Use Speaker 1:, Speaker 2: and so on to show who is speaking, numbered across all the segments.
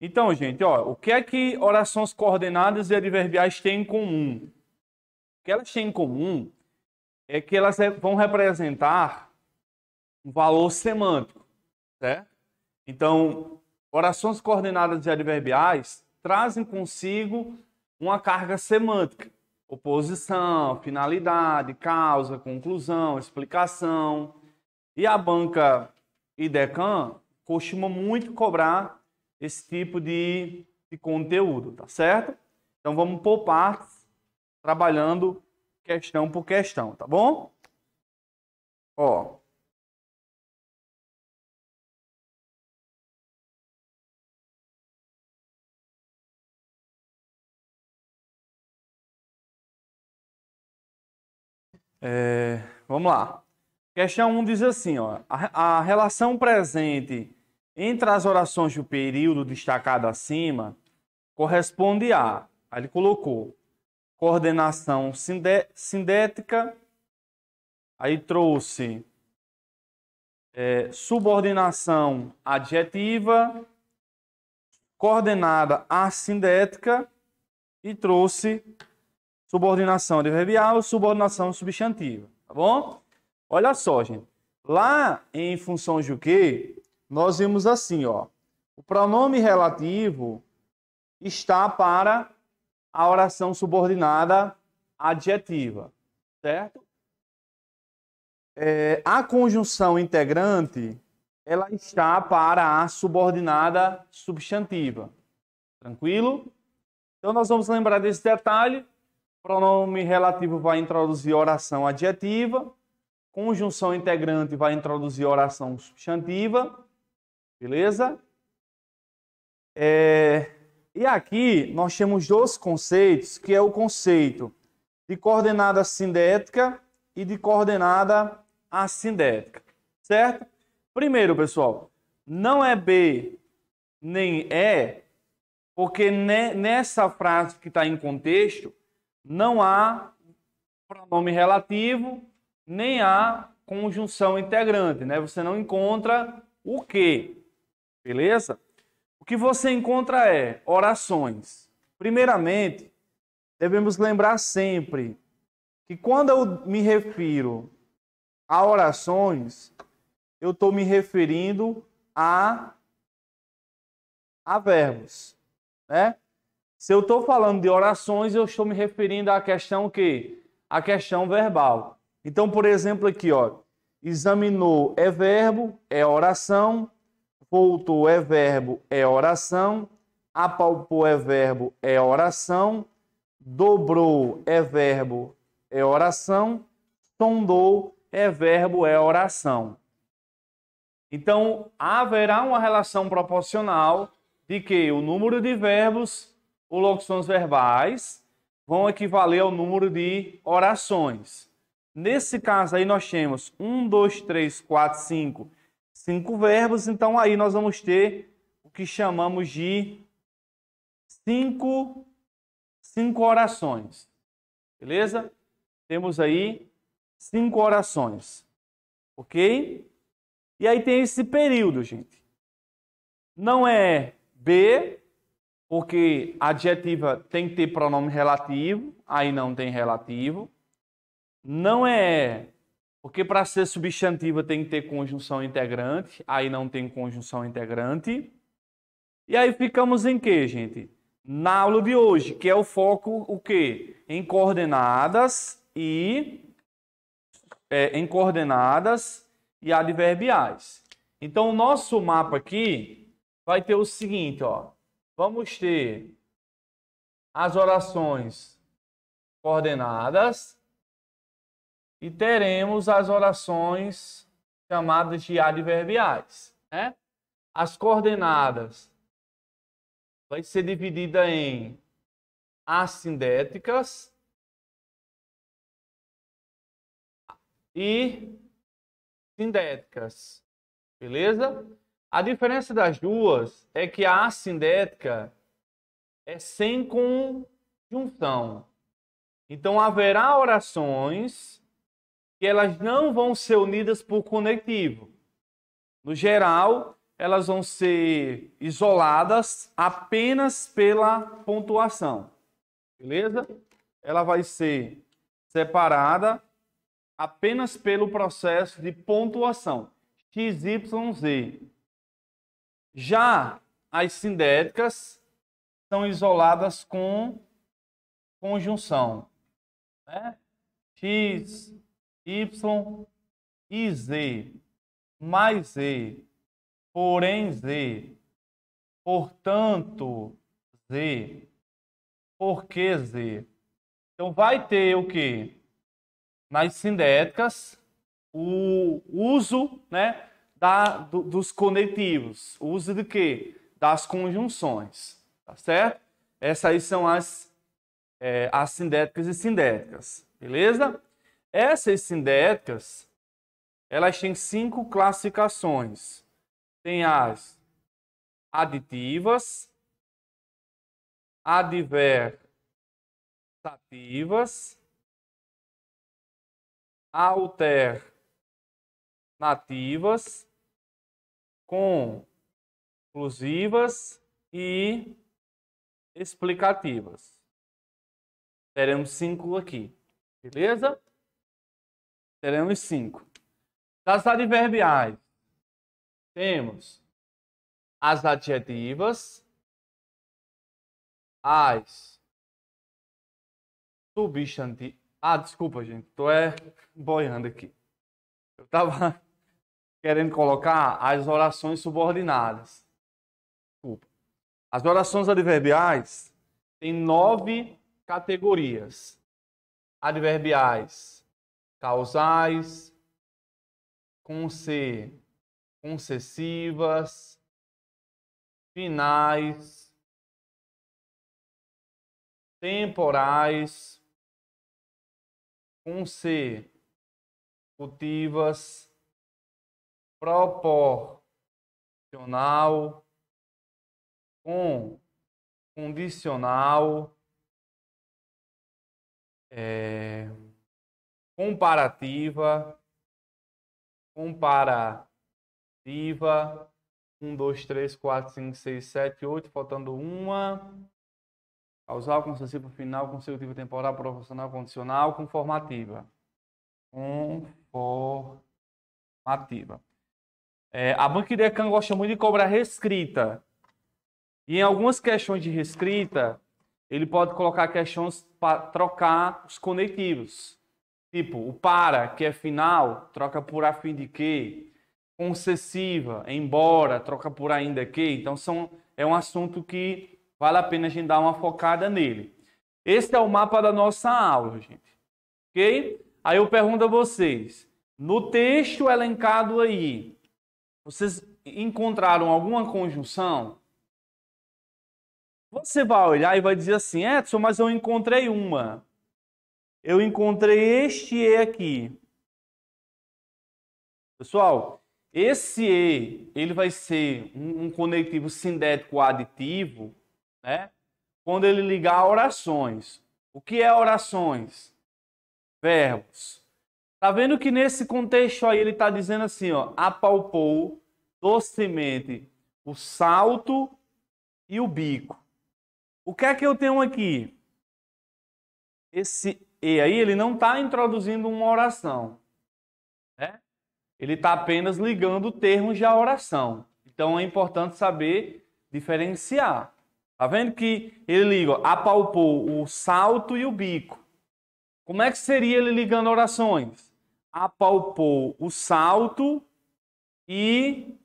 Speaker 1: Então, gente, ó, o que é que orações coordenadas e adverbiais têm em comum? O que elas têm em comum é que elas vão representar um valor semântico, certo? Então, orações coordenadas e adverbiais trazem consigo uma carga semântica, oposição, finalidade, causa, conclusão, explicação. E a banca IDECAN costuma muito cobrar esse tipo de, de conteúdo, tá certo? Então vamos poupar partes, trabalhando questão por questão, tá bom? Ó. É, vamos lá. Questão 1 diz assim, ó, a, a relação presente entre as orações do período destacado acima, corresponde a, aí ele colocou, coordenação sindética, aí trouxe é, subordinação adjetiva, coordenada assindética e trouxe subordinação adverbial, subordinação substantiva, tá bom? Olha só, gente. Lá em de do que nós vimos assim, ó. O pronome relativo está para a oração subordinada adjetiva, certo? É, a conjunção integrante ela está para a subordinada substantiva. Tranquilo? Então nós vamos lembrar desse detalhe. pronome relativo vai introduzir oração adjetiva, conjunção integrante vai introduzir oração substantiva Beleza? É... E aqui nós temos dois conceitos, que é o conceito de coordenada sindética e de coordenada assindética, certo? Primeiro, pessoal, não é B nem E, porque nessa frase que está em contexto, não há pronome relativo, nem há conjunção integrante, né? Você não encontra o que. Beleza? O que você encontra é orações. Primeiramente, devemos lembrar sempre que quando eu me refiro a orações, eu estou me referindo a, a verbos. Né? Se eu estou falando de orações, eu estou me referindo à questão que? A questão verbal. Então, por exemplo, aqui, ó, examinou é verbo, é oração, Voltou é verbo, é oração. Apalpou é verbo, é oração. Dobrou é verbo, é oração. Sondou é verbo, é oração. Então, haverá uma relação proporcional de que o número de verbos ou locuções verbais vão equivaler ao número de orações. Nesse caso aí, nós temos 1, 2, 3, 4, 5 cinco verbos. Então, aí nós vamos ter o que chamamos de cinco, cinco orações. Beleza? Temos aí cinco orações. Ok? E aí tem esse período, gente. Não é B, porque adjetiva tem que ter pronome relativo, aí não tem relativo. Não é porque para ser substantiva tem que ter conjunção integrante, aí não tem conjunção integrante. E aí ficamos em que, gente? Na aula de hoje, que é o foco o quê? Em coordenadas e é, em coordenadas e adverbiais. Então, o nosso mapa aqui vai ter o seguinte, ó. Vamos ter as orações coordenadas e teremos as orações chamadas de adverbiais. Né? As coordenadas vai ser dividida em assindéticas
Speaker 2: e
Speaker 1: sindéticas. Beleza? A diferença das duas é que a assindética é sem conjunção. Então haverá orações que elas não vão ser unidas por conectivo. No geral, elas vão ser isoladas apenas pela pontuação. Beleza? Ela vai ser separada apenas pelo processo de pontuação. X, Y, Z. Já as sindéticas são isoladas com conjunção. Né? X, y e z, mais z, porém z, portanto z, porque z. Então vai ter o que? Nas sindéticas, o uso né, da, do, dos conectivos, o uso de quê? Das conjunções, tá certo? Essas aí são as, é, as sindéticas e sindéticas, beleza? Essas sintéticas, elas têm cinco classificações. Tem as aditivas,
Speaker 2: adversativas, alternativas, conclusivas e explicativas. Teremos
Speaker 1: cinco aqui, beleza? Teremos cinco. Das adverbiais, temos as adjetivas,
Speaker 2: as
Speaker 1: substantivas. Ah, desculpa, gente, Estou é boiando aqui. Eu tava querendo colocar as orações subordinadas. Desculpa. As orações adverbiais têm nove categorias adverbiais causais,
Speaker 2: conce, concessivas, finais, temporais, consecutivas, proporcional, com, condicional,
Speaker 1: é, comparativa, comparativa, 1, 2, 3, 4, 5, 6, 7, 8, faltando uma, causal, concessivo final, consecutiva temporal, profissional condicional, conformativa, conformativa. É, a Banqueira can gosta muito de cobrar reescrita. E em algumas questões de reescrita, ele pode colocar questões para trocar os conectivos. Tipo, o para, que é final, troca por a fim de que. Concessiva, embora, troca por ainda que. Então, são, é um assunto que vale a pena a gente dar uma focada nele. Esse é o mapa da nossa aula, gente. Ok? Aí eu pergunto a vocês: no texto elencado aí, vocês encontraram alguma conjunção? Você vai olhar e vai dizer assim: Edson, mas eu encontrei uma eu encontrei este E aqui. Pessoal, esse E ele vai ser um, um conectivo sintético aditivo, né? Quando ele ligar orações. O que é orações? Verbos. Tá vendo que nesse contexto aí ele está dizendo assim, ó, apalpou docemente o salto e o bico. O que é que eu tenho aqui? Esse e aí ele não está introduzindo uma oração. Né? Ele está apenas ligando termos de oração. Então é importante saber diferenciar. Tá vendo que ele liga, apalpou o salto e o bico. Como é que seria ele ligando orações? Apalpou o salto e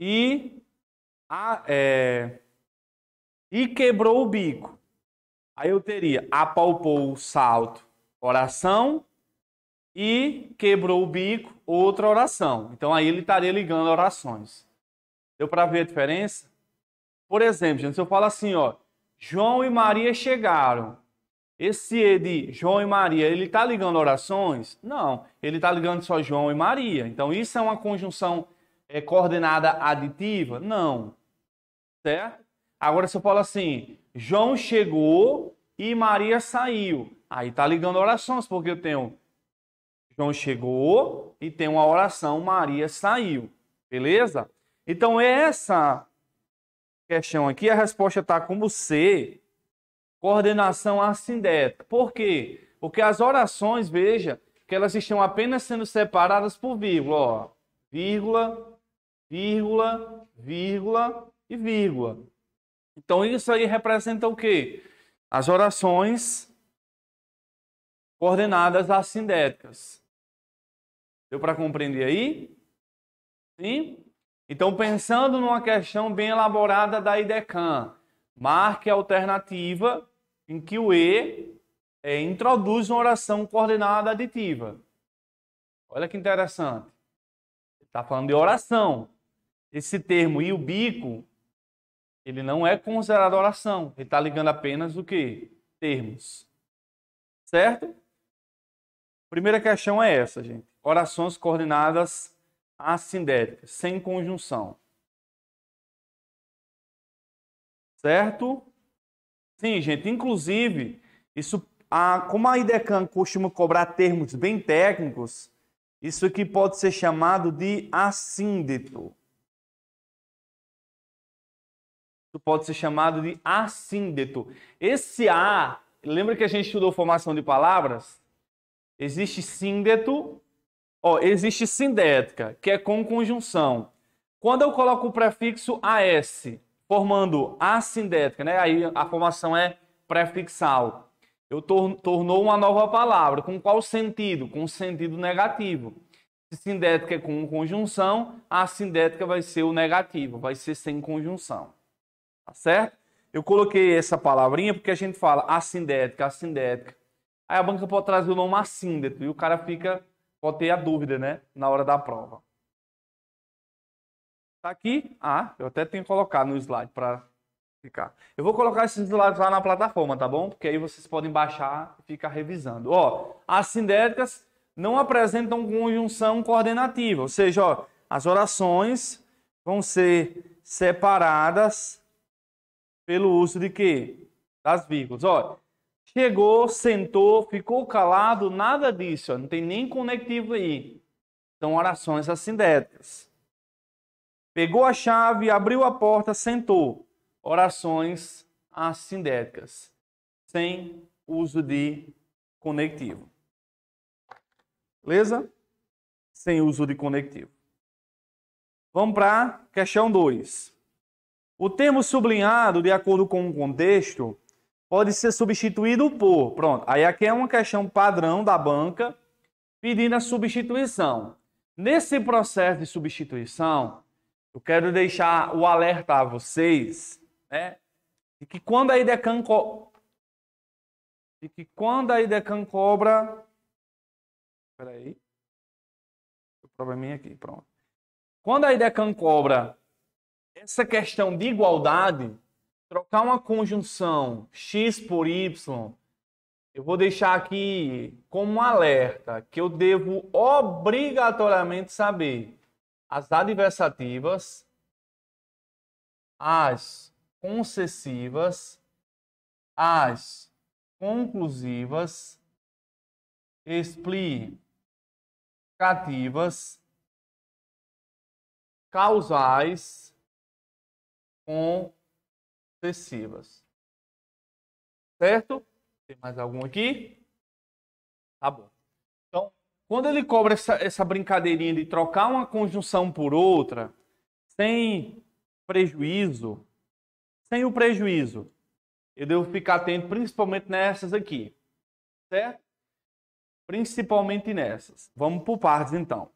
Speaker 1: e a, é, e quebrou o bico. Aí eu teria apalpou o salto, oração, e quebrou o bico, outra oração. Então aí ele estaria ligando orações. Deu para ver a diferença? Por exemplo, gente, se eu falo assim, ó, João e Maria chegaram. Esse E de João e Maria, ele está ligando orações? Não, ele está ligando só João e Maria. Então isso é uma conjunção é, coordenada aditiva? Não. Certo? Agora, se eu falo assim, João chegou e Maria saiu. Aí tá ligando orações, porque eu tenho João chegou e tem uma oração, Maria saiu. Beleza? Então, é essa questão aqui, a resposta está como C, coordenação assindética. Por quê? Porque as orações, veja, que elas estão apenas sendo separadas por vírgula, ó. Vírgula, vírgula, vírgula e vírgula. Então isso aí representa o quê? As orações coordenadas assindéticas. Deu para compreender aí? Sim? Então, pensando numa questão bem elaborada da IDECAN, marque a alternativa em que o E é, introduz uma oração coordenada aditiva. Olha que interessante. Está falando de oração. Esse termo e o bico ele não é considerado oração. Ele está ligando apenas o que? Termos. Certo? Primeira questão é essa, gente. Orações coordenadas assindéticas, sem conjunção. Certo? Sim, gente. Inclusive, isso, a, como a IDECAN costuma cobrar termos bem técnicos, isso aqui pode ser chamado de assíndeto. tu pode ser chamado de assíndeto. Esse A, lembra que a gente estudou formação de palavras? Existe síndeto, ó, existe sindética, que é com conjunção. Quando eu coloco o prefixo AS, formando assindética, né? Aí a formação é prefixal. Eu tor tornou uma nova palavra. Com qual sentido? Com sentido negativo. Se sindética é com conjunção, a sindética vai ser o negativo, vai ser sem conjunção. Tá certo? Eu coloquei essa palavrinha porque a gente fala assindética, assindética. Aí a banca pode trazer o nome assíndeto e o cara fica, pode ter a dúvida, né? Na hora da prova. Tá aqui? Ah, eu até tenho que colocar no slide para ficar. Eu vou colocar esses slides lá na plataforma, tá bom? Porque aí vocês podem baixar e ficar revisando. Ó, as não apresentam conjunção coordenativa, ou seja, ó, as orações vão ser separadas pelo uso de quê? Das vírgulas. Olha, chegou, sentou, ficou calado, nada disso. Ó, não tem nem conectivo aí. São orações assimétricas. Pegou a chave, abriu a porta, sentou. Orações assimétricas. Sem uso de conectivo. Beleza? Sem uso de conectivo. Vamos para questão 2. O termo sublinhado, de acordo com o contexto, pode ser substituído por. Pronto, aí aqui é uma questão padrão da banca pedindo a substituição. Nesse processo de substituição, eu quero deixar o alerta a vocês, né? De que quando a IDECAN, co... de que quando a IDECAN cobra. Peraí. O probleminha aqui, pronto. Quando a IDECAN cobra essa questão de igualdade, trocar uma conjunção x por y, eu vou deixar aqui como um alerta que eu devo obrigatoriamente saber as adversativas, as concessivas, as conclusivas, explicativas,
Speaker 2: causais concessivas, Certo? Tem
Speaker 1: mais algum aqui? Tá bom. Então, quando ele cobra essa, essa brincadeirinha de trocar uma conjunção por outra, sem prejuízo, sem o prejuízo, eu devo ficar atento principalmente nessas aqui. Certo? Principalmente nessas. Vamos por partes então.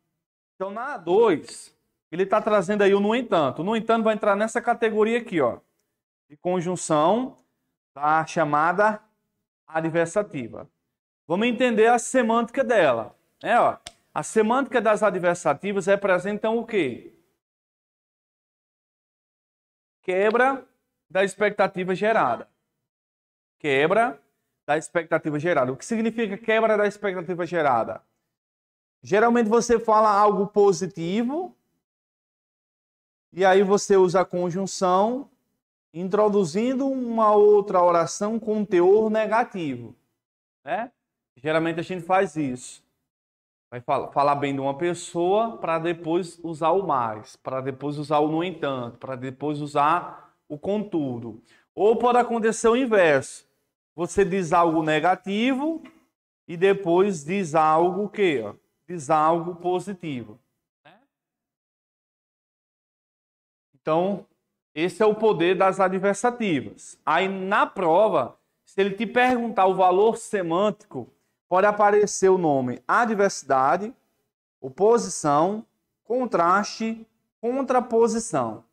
Speaker 1: Então, na A2, ele está trazendo aí o no entanto. No entanto, vai entrar nessa categoria aqui, ó, de conjunção da chamada adversativa. Vamos entender a semântica dela. É, ó, a semântica das adversativas representa o quê? Quebra da expectativa gerada. Quebra da expectativa gerada. O que significa quebra da expectativa gerada? Geralmente você fala algo positivo e aí você usa a conjunção introduzindo uma outra oração com teor negativo, né? Geralmente a gente faz isso. Vai falar bem de uma pessoa para depois usar o mais, para depois usar o no entanto, para depois usar o contudo. Ou pode acontecer o inverso. Você diz algo negativo e depois diz algo que, diz algo positivo. Então, esse é o poder das adversativas. Aí na prova, se ele te perguntar o valor semântico, pode aparecer o nome adversidade, oposição, contraste, contraposição.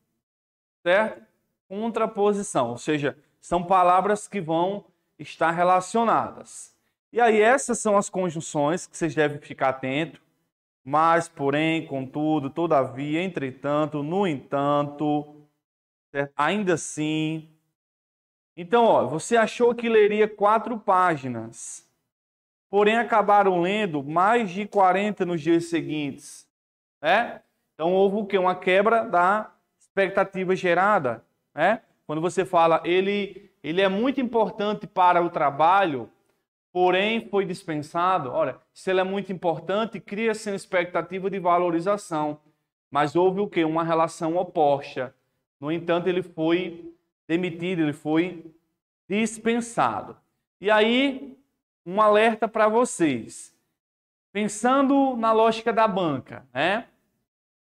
Speaker 1: Certo? Contraposição, ou seja, são palavras que vão estar relacionadas. E aí essas são as conjunções que vocês devem ficar atentos. Mas, porém, contudo, todavia, entretanto, no entanto, certo? ainda assim. Então, ó, você achou que leria quatro páginas, porém acabaram lendo mais de 40 nos dias seguintes, né? Então houve o quê? Uma quebra da expectativa gerada, né? Quando você fala ele ele é muito importante para o trabalho, porém foi dispensado. Olha, se ele é muito importante, cria-se uma expectativa de valorização, mas houve o quê? Uma relação oposta. No entanto, ele foi demitido, ele foi dispensado. E aí, um alerta para vocês. Pensando na lógica da banca, né?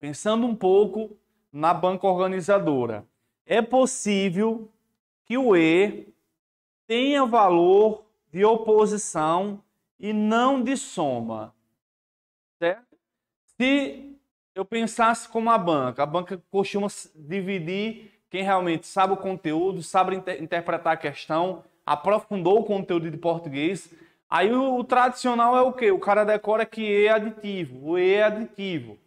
Speaker 1: Pensando um pouco na banca organizadora. É possível que o E tenha valor de oposição e não de soma. Certo? Se eu pensasse como a banca, a banca costuma dividir quem realmente sabe o conteúdo, sabe inter interpretar a questão, aprofundou o conteúdo de português. Aí o, o tradicional é o que? O cara decora que E é aditivo, o E é aditivo.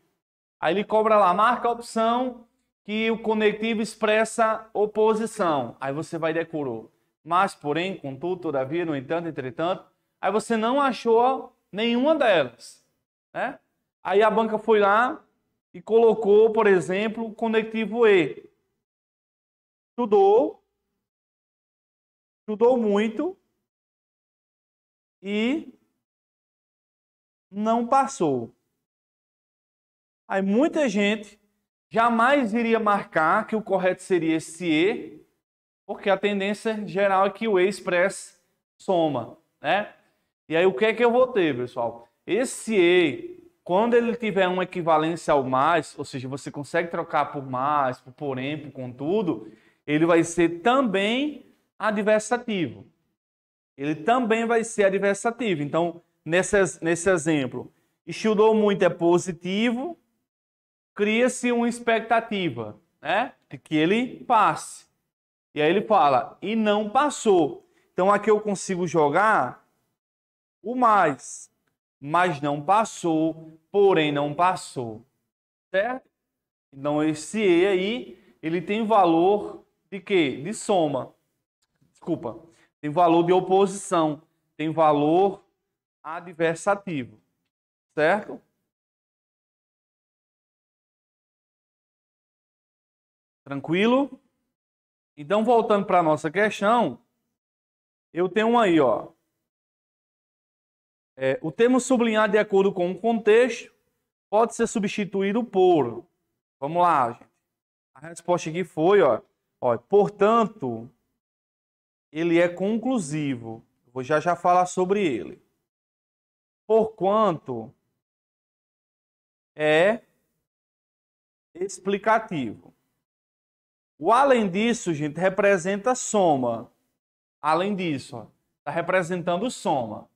Speaker 1: Aí ele cobra lá, marca a opção que o conectivo expressa oposição. Aí você vai decorou mas, porém, contudo, todavia, no entanto, entretanto. Aí você não achou nenhuma delas, né? Aí a banca foi lá e colocou, por exemplo, o conectivo E. Estudou, estudou muito
Speaker 2: e não passou.
Speaker 1: Aí muita gente jamais iria marcar que o correto seria esse E porque a tendência geral é que o E-Express soma, né? E aí o que é que eu vou ter, pessoal? Esse E, quando ele tiver uma equivalência ao mais, ou seja, você consegue trocar por mais, por porém, por contudo, ele vai ser também adversativo. Ele também vai ser adversativo. Então, nesse, nesse exemplo, estudou muito é positivo, cria-se uma expectativa, né? De que ele passe. E aí ele fala, e não passou. Então aqui eu consigo jogar o mais, mas não passou, porém não passou. Certo? Então esse E aí, ele tem valor de quê? De soma. Desculpa. Tem valor de oposição. Tem valor adversativo. Certo?
Speaker 2: Tranquilo?
Speaker 1: Então, voltando para a nossa questão, eu tenho um aí, ó. É, o termo sublinhado de acordo com o contexto pode ser substituído por. Vamos lá, gente. A resposta aqui foi, ó. ó portanto, ele é conclusivo. Vou já já falar sobre ele. Porquanto é explicativo. O além disso, gente, representa soma. Além disso, está representando soma.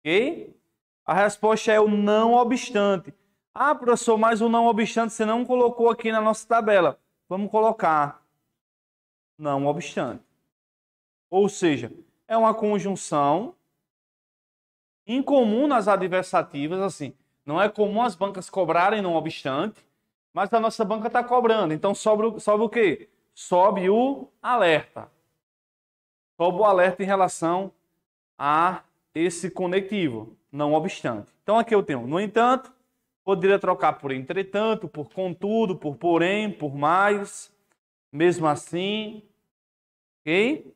Speaker 1: Ok? A resposta é o não obstante. Ah, professor, mas o não obstante você não colocou aqui na nossa tabela. Vamos colocar. Não obstante. Ou seja, é uma conjunção incomum nas adversativas, assim. Não é comum as bancas cobrarem não obstante mas a nossa banca está cobrando. Então sobe, o, sobe o quê? Sobe o alerta. Sobe o alerta em relação a esse conectivo, não obstante. Então aqui eu tenho, no entanto, poderia trocar por entretanto, por contudo, por porém, por mais, mesmo assim, ok?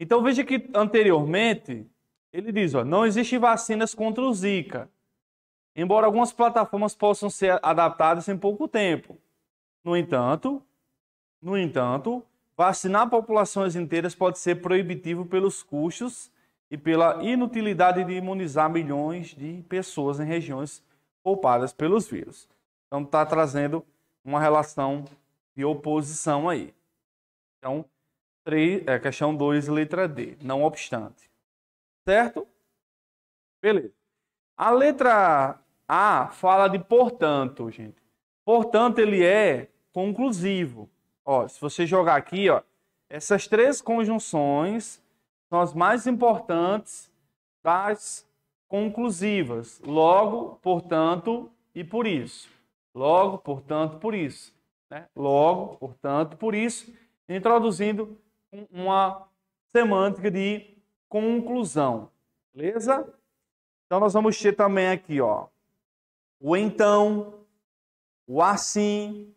Speaker 1: Então veja que anteriormente ele diz, ó, não existem vacinas contra o Zika. Embora algumas plataformas possam ser adaptadas em pouco tempo. No entanto, no entanto, vacinar populações inteiras pode ser proibitivo pelos custos e pela inutilidade de imunizar milhões de pessoas em regiões poupadas pelos vírus. Então está trazendo uma relação de oposição aí. Então, três é, questão 2, letra D, não obstante. Certo? Beleza. A letra a ah, fala de portanto, gente. Portanto, ele é conclusivo. Ó, se você jogar aqui, ó, essas três conjunções são as mais importantes das conclusivas. Logo, portanto e por isso. Logo, portanto, por isso. Né? Logo, portanto, por isso, introduzindo uma semântica de conclusão. Beleza? Então nós vamos ter também aqui, ó, o então, o assim.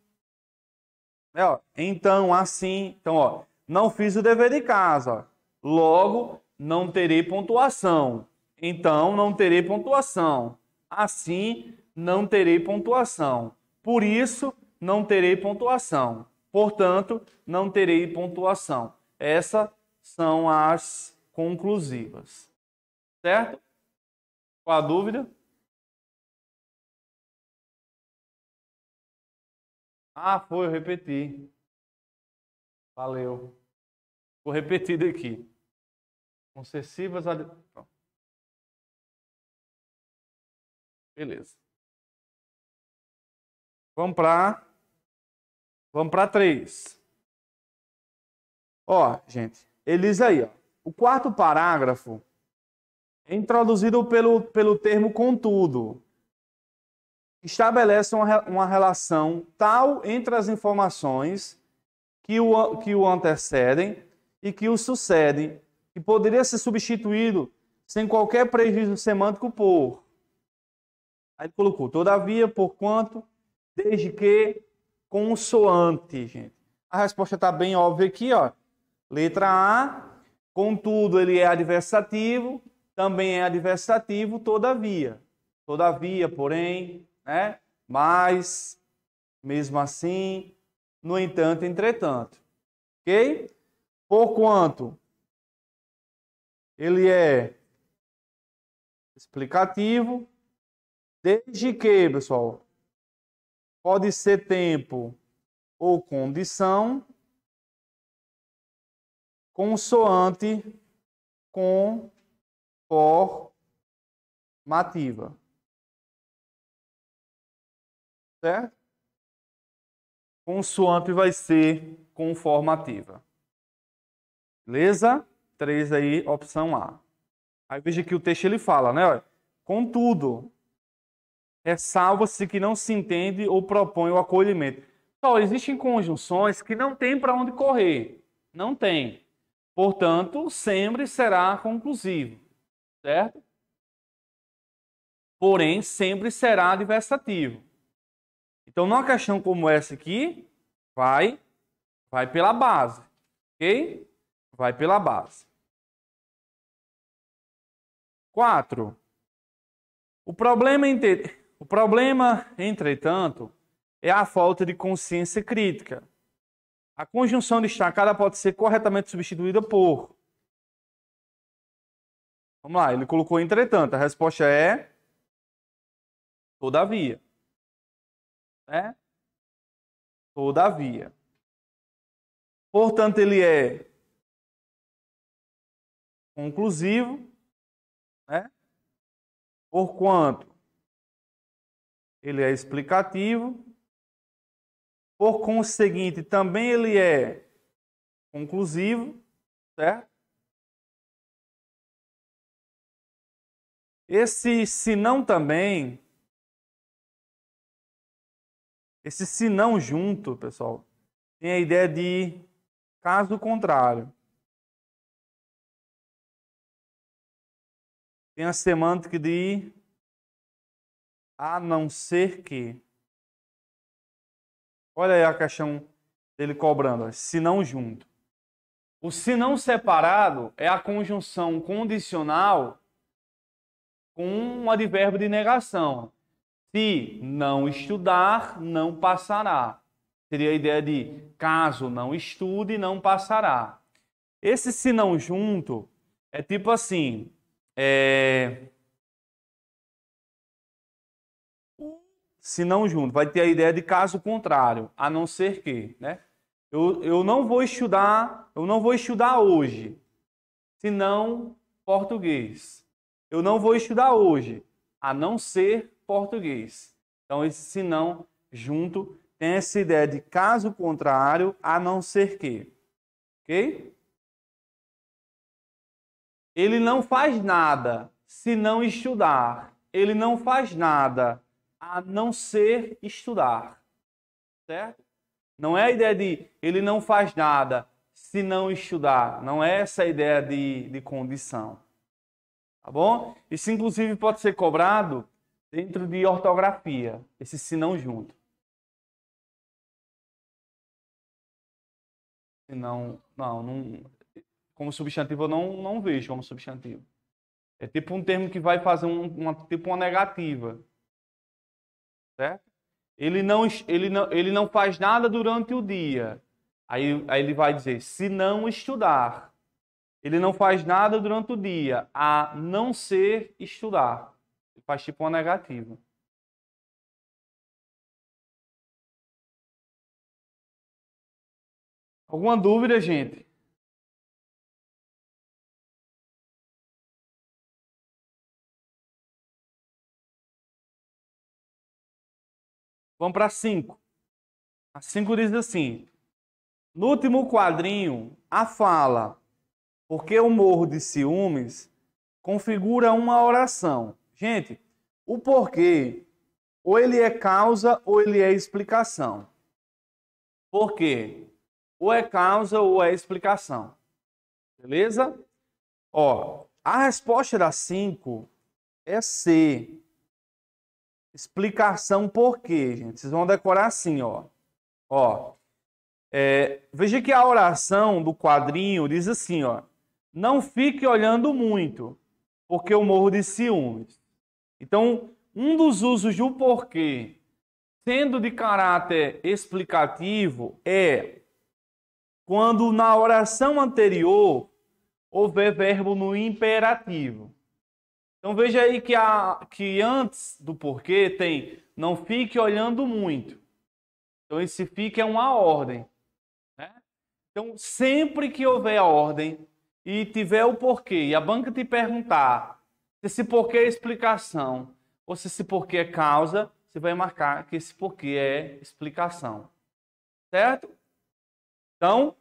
Speaker 1: É, ó, então, assim. Então, ó, não fiz o dever de casa. Logo, não terei pontuação. Então, não terei pontuação. Assim, não terei pontuação. Por isso, não terei pontuação. Portanto, não terei pontuação. Essas são as conclusivas. Certo? Com a dúvida?
Speaker 2: Ah, foi, eu repeti. Valeu. Vou repetir daqui. Concessivas. Ad... Beleza. Vamos para. Vamos para três.
Speaker 1: Ó, gente, ele aí, ó. O quarto parágrafo é introduzido pelo, pelo termo contudo estabelece uma, uma relação tal entre as informações que o, que o antecedem e que o sucedem, que poderia ser substituído sem qualquer prejuízo semântico por. Aí ele colocou, todavia, porquanto, desde que, consoante, gente. A resposta está bem óbvia aqui, ó. Letra A, contudo, ele é adversativo, também é adversativo, todavia. Todavia, porém, né? Mas, mesmo assim, no entanto, entretanto. Ok? Porquanto ele é explicativo, desde que, pessoal, pode ser tempo ou condição,
Speaker 2: consoante com formativa
Speaker 1: certo? Consoante vai ser conformativa. Beleza? 3 aí, opção A. Aí veja que o texto ele fala, né? Contudo, é salva se que não se entende ou propõe o acolhimento. Só existem conjunções que não tem para onde correr. Não tem. Portanto, sempre será conclusivo, certo? Porém, sempre será adversativo. Então, numa caixão como essa aqui, vai, vai pela base, ok? Vai pela base. 4. O problema, entre... o problema, entretanto, é a falta de consciência crítica. A conjunção destacada pode ser corretamente substituída por. Vamos lá, ele colocou entretanto. A resposta é. Todavia.
Speaker 2: Né? Todavia. Portanto, ele é conclusivo, né? porquanto ele é explicativo, por conseguinte, também ele é conclusivo, certo? Esse se não também esse se não junto, pessoal, tem a ideia de caso contrário. Tem a semântica de a não ser
Speaker 1: que. Olha aí a caixão dele cobrando, se não junto. O se não separado é a conjunção condicional com um advérbio de negação. Se não estudar, não passará. Seria a ideia de caso não estude, não passará. Esse se não junto é tipo assim: é... se não junto, vai ter a ideia de caso contrário, a não ser que, né? Eu, eu não vou estudar, eu não vou estudar hoje, senão português. Eu não vou estudar hoje, a não ser português. Então, esse se não junto tem essa ideia de caso contrário, a não ser que. Ok? Ele não faz nada se não estudar. Ele não faz nada a não ser estudar. Certo? Não é a ideia de ele não faz nada se não estudar. Não é essa a ideia de, de condição. Tá bom? Isso, inclusive, pode ser cobrado dentro de ortografia,
Speaker 2: esse sinão junto.
Speaker 1: Sinão, não, não, como substantivo eu não, não vejo como substantivo. É tipo um termo que vai fazer um, uma, tipo uma negativa. Certo? Ele não, ele, não, ele não faz nada durante o dia. Aí, aí ele vai dizer, se não estudar. Ele não faz nada durante o dia, a não ser estudar faz tipo uma negativa.
Speaker 2: Alguma dúvida, gente?
Speaker 1: Vamos para 5. A 5 diz assim: No último quadrinho, a fala, porque o morro de ciúmes configura uma oração Gente, o porquê, ou ele é causa ou ele é explicação. Por quê? Ou é causa ou é explicação. Beleza? Ó, a resposta da 5 é C. Explicação por quê, gente? Vocês vão decorar assim, ó. Ó. É, veja que a oração do quadrinho diz assim, ó. Não fique olhando muito, porque eu morro de ciúmes. Então, um dos usos do porquê, sendo de caráter explicativo, é quando na oração anterior houver verbo no imperativo. Então veja aí que, a, que antes do porquê tem não fique olhando muito. Então esse fique é uma ordem. Né? Então sempre que houver a ordem e tiver o porquê e a banca te perguntar se esse porquê é explicação ou se esse porquê é causa, você vai marcar que esse porquê é explicação. Certo? Então,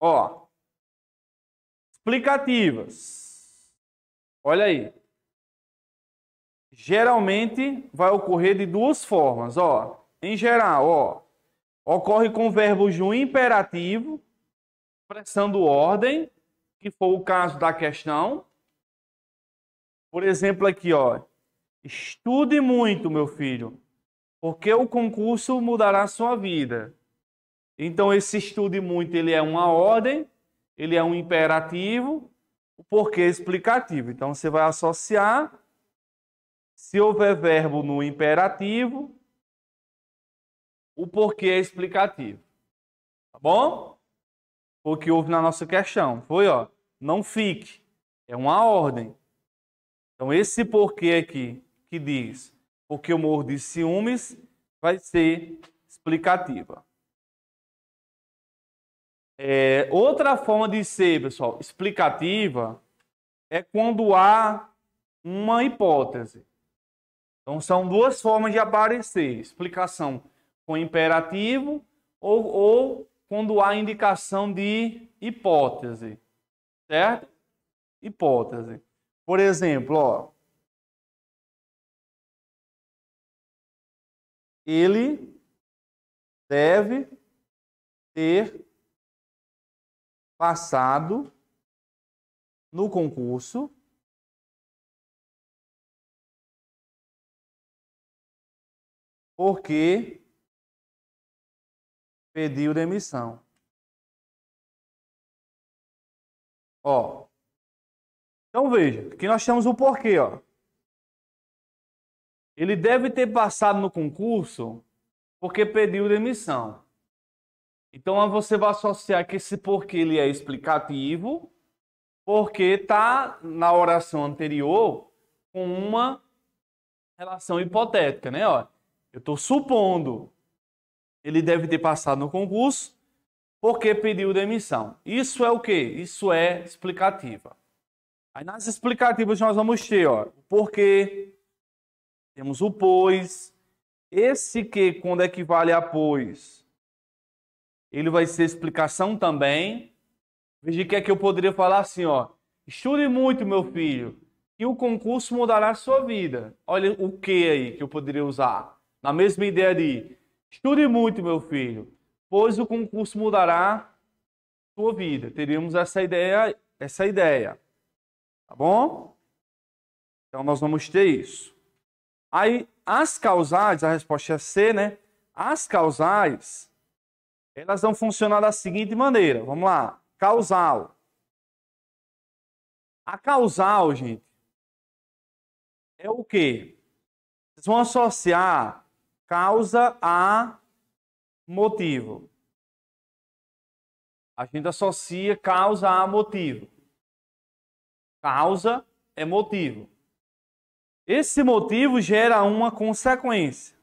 Speaker 2: ó, explicativas.
Speaker 1: Olha aí. Geralmente vai ocorrer de duas formas, ó. Em geral, ó, ocorre com verbos de um imperativo expressando ordem, que foi o caso da questão, por exemplo, aqui, ó. Estude muito, meu filho, porque o concurso mudará a sua vida. Então, esse estude muito, ele é uma ordem, ele é um imperativo, o porquê é explicativo. Então, você vai associar, se houver verbo no imperativo, o porquê é explicativo. Tá bom? O que houve na nossa questão foi, ó, não fique. É uma ordem. Então, esse porquê aqui, que diz porque eu morro de ciúmes, vai ser explicativa. É, outra forma de ser, pessoal, explicativa é quando há uma hipótese. Então, são duas formas de aparecer: explicação com imperativo ou, ou quando há indicação de hipótese. Certo? Hipótese. Por exemplo, ó,
Speaker 2: ele deve ter passado no concurso porque pediu demissão. Ó,
Speaker 1: então veja, que nós temos o porquê, ó. Ele deve ter passado no concurso porque pediu demissão. Então você vai associar que esse porquê ele é explicativo, porque está na oração anterior com uma relação hipotética, né? Ó, eu estou supondo ele deve ter passado no concurso porque pediu demissão. Isso é o que? Isso é explicativa. Aí nas explicativas nós vamos ter, ó, o porquê, temos o pois, esse que quando equivale é a pois, ele vai ser explicação também. Veja que é que eu poderia falar assim, ó, estude muito, meu filho, que o concurso mudará a sua vida. Olha o que aí que eu poderia usar. Na mesma ideia de estude muito, meu filho, pois o concurso mudará sua vida. Teríamos essa ideia, essa ideia. Tá bom? Então nós vamos ter isso. Aí as causais, a resposta é C, né? As causais, elas vão funcionar da seguinte maneira. Vamos lá. Causal. A causal, gente, é o quê? Vocês vão associar causa a motivo. A gente associa causa a motivo. Causa é motivo. Esse motivo gera uma consequência.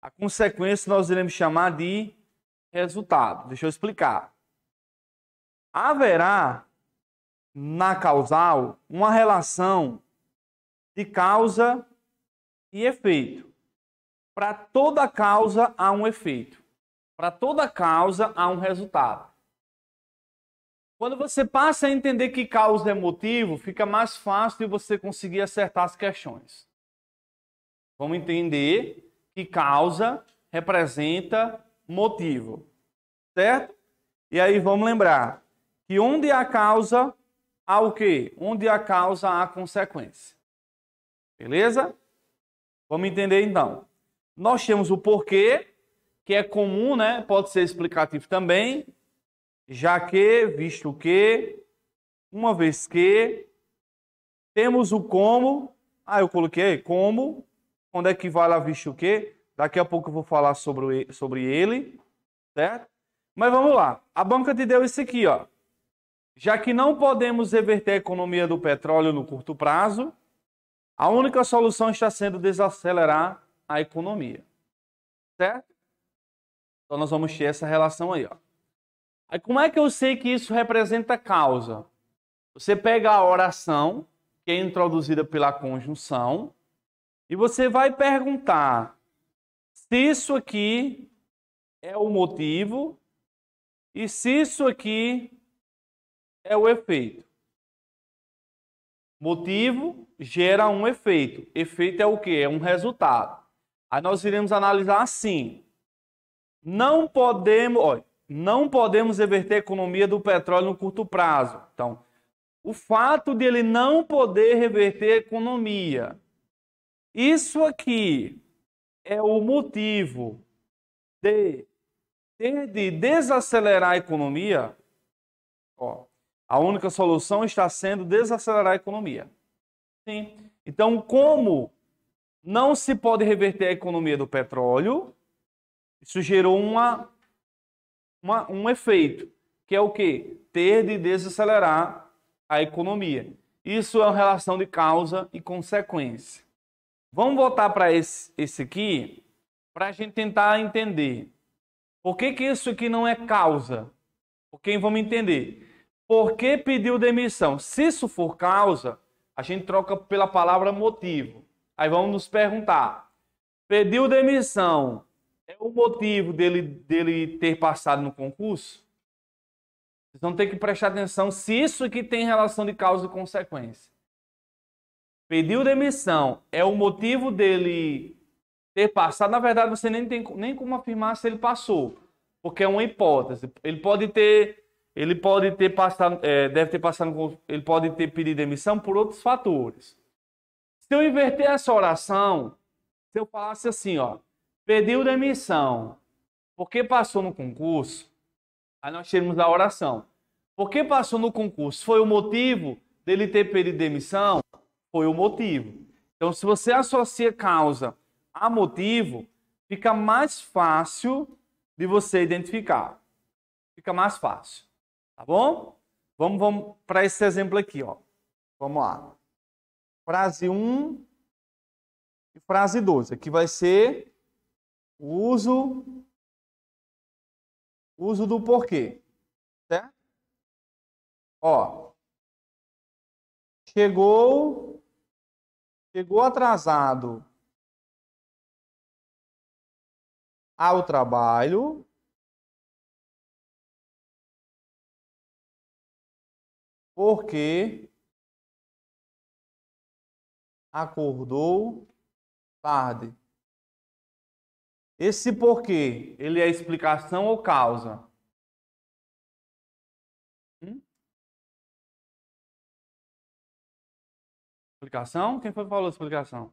Speaker 1: A consequência nós iremos chamar de resultado. Deixa eu explicar. Haverá na causal uma relação de causa e efeito. Para toda causa há um efeito. Para toda causa há um resultado. Quando você passa a entender que causa é motivo, fica mais fácil de você conseguir acertar as questões. Vamos entender que causa representa motivo, certo? E aí vamos lembrar que onde há causa, há o quê? Onde há causa, há consequência. Beleza? Vamos entender então. Nós temos o porquê, que é comum, né? Pode ser explicativo também, já que, visto que, uma vez que, temos o como. Ah, eu coloquei como. Quando é que vale a visto que? Daqui a pouco eu vou falar sobre, sobre ele, certo? Mas vamos lá. A banca te deu isso aqui, ó. Já que não podemos reverter a economia do petróleo no curto prazo, a única solução está sendo desacelerar a economia, certo? Então nós vamos ter essa relação aí, ó. Aí como é que eu sei que isso representa causa? Você pega a oração, que é introduzida pela conjunção, e você vai perguntar se isso aqui é o motivo e se isso aqui é o efeito. Motivo gera um efeito. Efeito é o que? É um resultado. Aí nós iremos analisar assim. Não podemos. Olha, não podemos reverter a economia do petróleo no curto prazo. Então, o fato de ele não poder reverter a economia, isso aqui é o motivo de ter de desacelerar a economia. Ó, a única solução está sendo desacelerar a economia. Sim. Então, como não se pode reverter a economia do petróleo, isso gerou uma uma, um efeito, que é o que? Ter de desacelerar a economia. Isso é uma relação de causa e consequência. Vamos voltar para esse, esse aqui, para a gente tentar entender. Por que, que isso aqui não é causa? Por vamos entender? Por que pediu demissão? Se isso for causa, a gente troca pela palavra motivo. Aí vamos nos perguntar: pediu demissão é o motivo dele, dele ter passado no concurso? Vocês vão ter que prestar atenção se isso aqui tem relação de causa e consequência. Pediu demissão é o motivo dele ter passado. Na verdade, você nem tem nem como afirmar se ele passou, porque é uma hipótese. Ele pode ter, ele pode ter passado, é, deve ter passado, ele pode ter pedido demissão por outros fatores. Se eu inverter essa oração, se eu falasse assim, ó, Pediu demissão porque passou no concurso. Aí nós temos a oração. Porque passou no concurso? Foi o motivo dele ter pedido demissão? Foi o motivo. Então, se você associa causa a motivo, fica mais fácil de você identificar. Fica mais fácil. Tá bom? Vamos, vamos para esse exemplo aqui, ó. Vamos lá. Frase 1 e frase
Speaker 2: 12. Aqui vai ser uso uso do porquê, certo? Ó, chegou chegou atrasado ao trabalho porque acordou tarde. Esse porquê, ele é explicação ou causa? Hum? Explicação? Quem foi que falou explicação?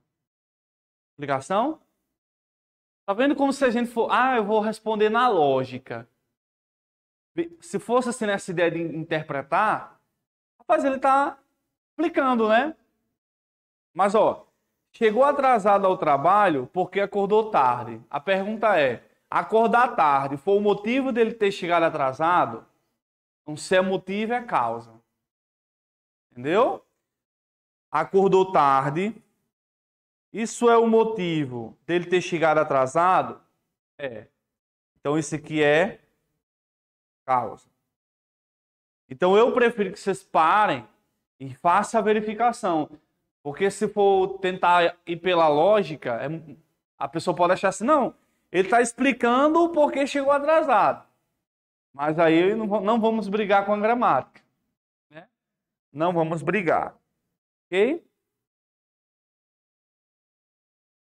Speaker 1: Explicação? Tá vendo como se a gente for, ah, eu vou responder na lógica. Se fosse assim nessa né, ideia de interpretar, rapaz, ele tá explicando, né? Mas ó, Chegou atrasado ao trabalho porque acordou tarde. A pergunta é: acordar tarde foi o motivo dele ter chegado atrasado? Então, se é motivo, é causa. Entendeu? Acordou tarde. Isso é o motivo dele ter chegado atrasado? É. Então, isso aqui é causa. Então, eu prefiro que vocês parem e façam a verificação. Porque se for tentar ir pela lógica, é... a pessoa pode achar assim, não, ele está explicando o porquê chegou atrasado. Mas aí não, não vamos brigar com a gramática. Né? Não vamos
Speaker 2: brigar. Ok?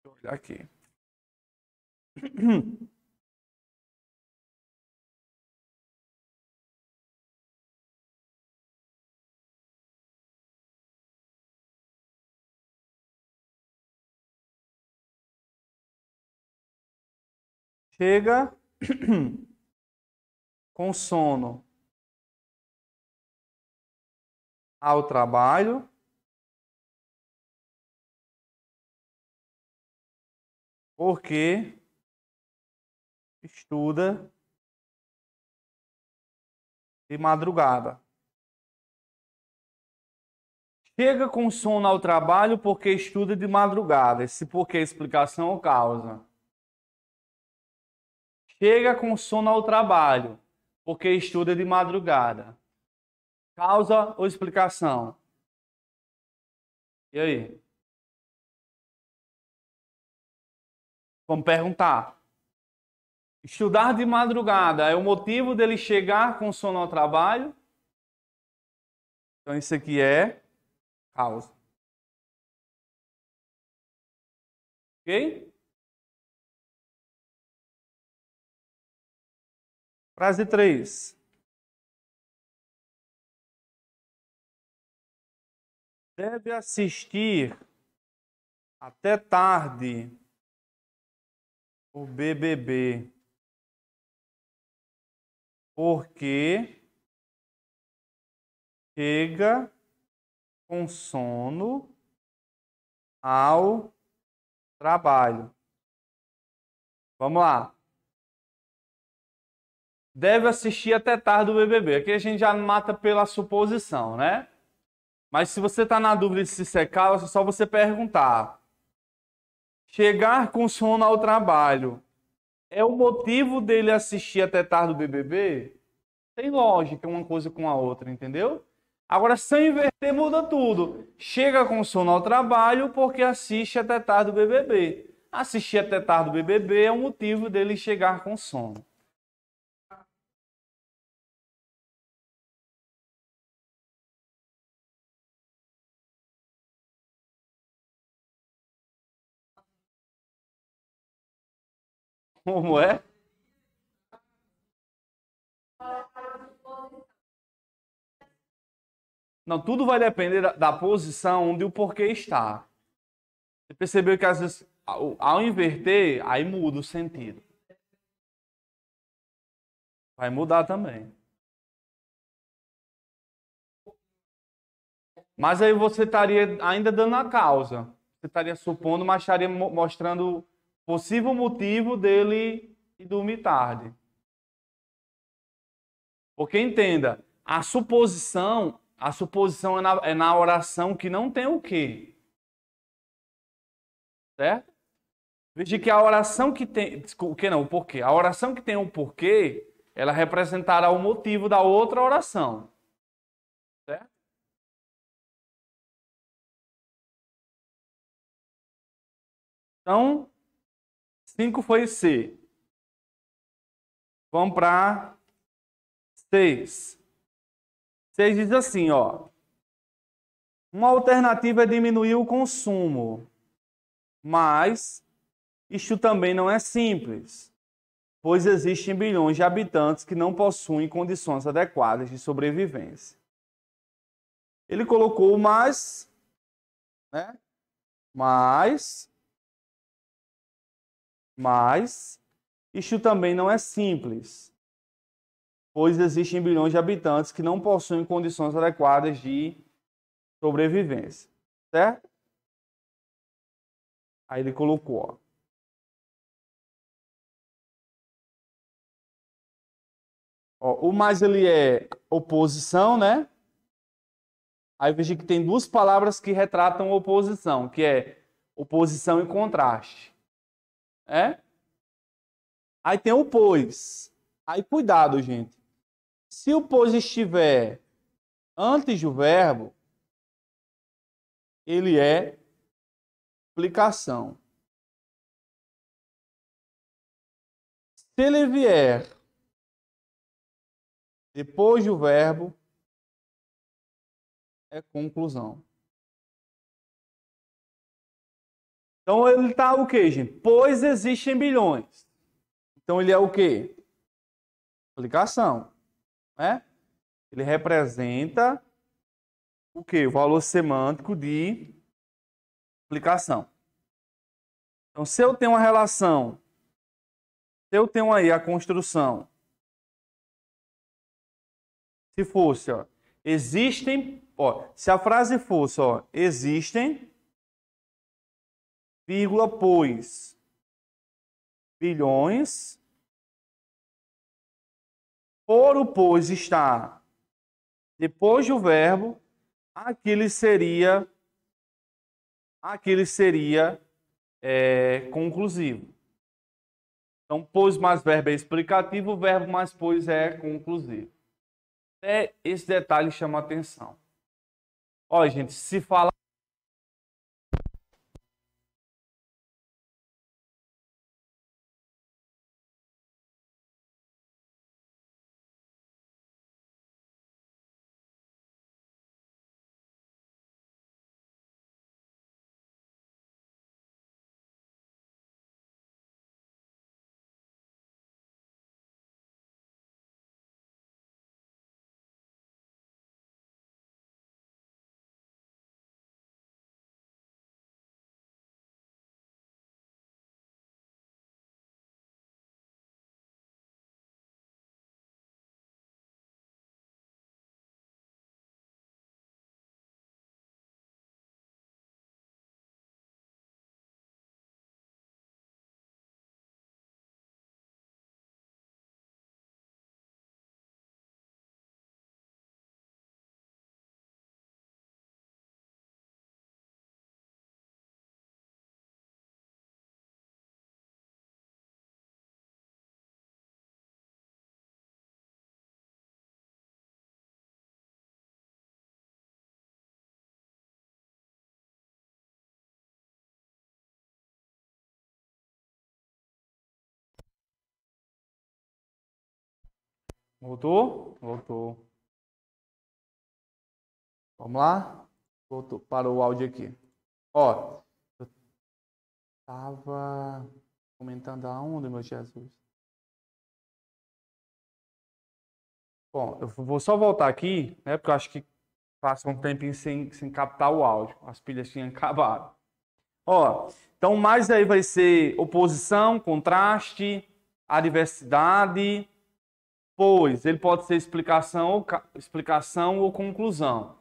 Speaker 2: Deixa eu olhar aqui. chega com sono ao trabalho. Porque estuda de madrugada.
Speaker 1: Chega com sono ao trabalho porque estuda de madrugada. Esse é explicação ou causa? Chega com sono ao trabalho, porque estuda de madrugada. Causa ou explicação? E aí? Vamos perguntar. Estudar de madrugada é o motivo dele chegar com sono ao trabalho? Então isso aqui
Speaker 2: é causa. Ok? Frase 3. Deve assistir até tarde o BBB. Porque chega com sono ao trabalho.
Speaker 1: Vamos lá deve assistir até tarde o BBB. Aqui a gente já mata pela suposição, né? Mas se você tá na dúvida de se secar, é é só você perguntar. Chegar com sono ao trabalho é o motivo dele assistir até tarde o BBB? Tem lógica uma coisa com a outra, entendeu? Agora, sem inverter, muda tudo. Chega com sono ao trabalho porque assiste até tarde o BBB. Assistir até tarde o BBB é o motivo dele chegar com sono. Como é? Não, tudo vai depender da, posição onde o porquê está. Você percebeu que às vezes, ao inverter, aí muda o sentido. Vai mudar também. Mas aí você estaria ainda dando a causa. Você estaria supondo, mas estaria mostrando possível motivo dele ir dormir tarde. Porque entenda, a suposição, a suposição é na, é na oração que não tem o quê? Certo? Veja que a oração que tem. O que não? O porquê? A oração que tem o porquê, ela representará o motivo da outra oração. Certo?
Speaker 2: Então, 5 foi C. Vamos para
Speaker 1: 6. 6 diz assim, ó. Uma alternativa é diminuir o consumo, mas isto também não é simples, pois existem bilhões de habitantes que não possuem condições adequadas de sobrevivência. Ele colocou mais, né? Mas mas isto também não é simples, pois existem bilhões de habitantes que não possuem condições adequadas de sobrevivência, certo? Aí ele colocou, ó. ó o mais ele é oposição, né? Aí veja que tem duas palavras que retratam oposição, que é oposição e contraste. É? Aí tem o pois. Aí cuidado, gente. Se o pois estiver antes do verbo,
Speaker 2: ele é aplicação. Se ele vier depois do verbo, é conclusão. Então ele está o que, gente?
Speaker 1: Pois existem bilhões. Então ele é o que? Aplicação. Né? Ele representa o quê? O valor semântico de aplicação. Então, se eu tenho uma relação, se eu tenho aí a construção, se fosse, ó, existem, ó, se a frase fosse, ó, existem vírgula, pois
Speaker 2: bilhões.
Speaker 1: Ouro, pois, está depois do verbo, aquele seria, aquele seria é, conclusivo. Então, pois mais verbo é explicativo, o verbo mais pois é conclusivo. Até esse detalhe chama atenção.
Speaker 2: Olha, gente, se falar Voltou? Voltou. Vamos lá? Voltou. Parou o áudio aqui. Ó, eu tava
Speaker 1: comentando aonde, meu Jesus? Bom, eu vou só voltar aqui, né? Porque eu acho que passa um tempinho sem, sem captar o áudio. As pilhas tinham acabado. Ó, então mais aí vai ser oposição, contraste, adversidade, pois ele pode ser explicação ou, explicação ou conclusão.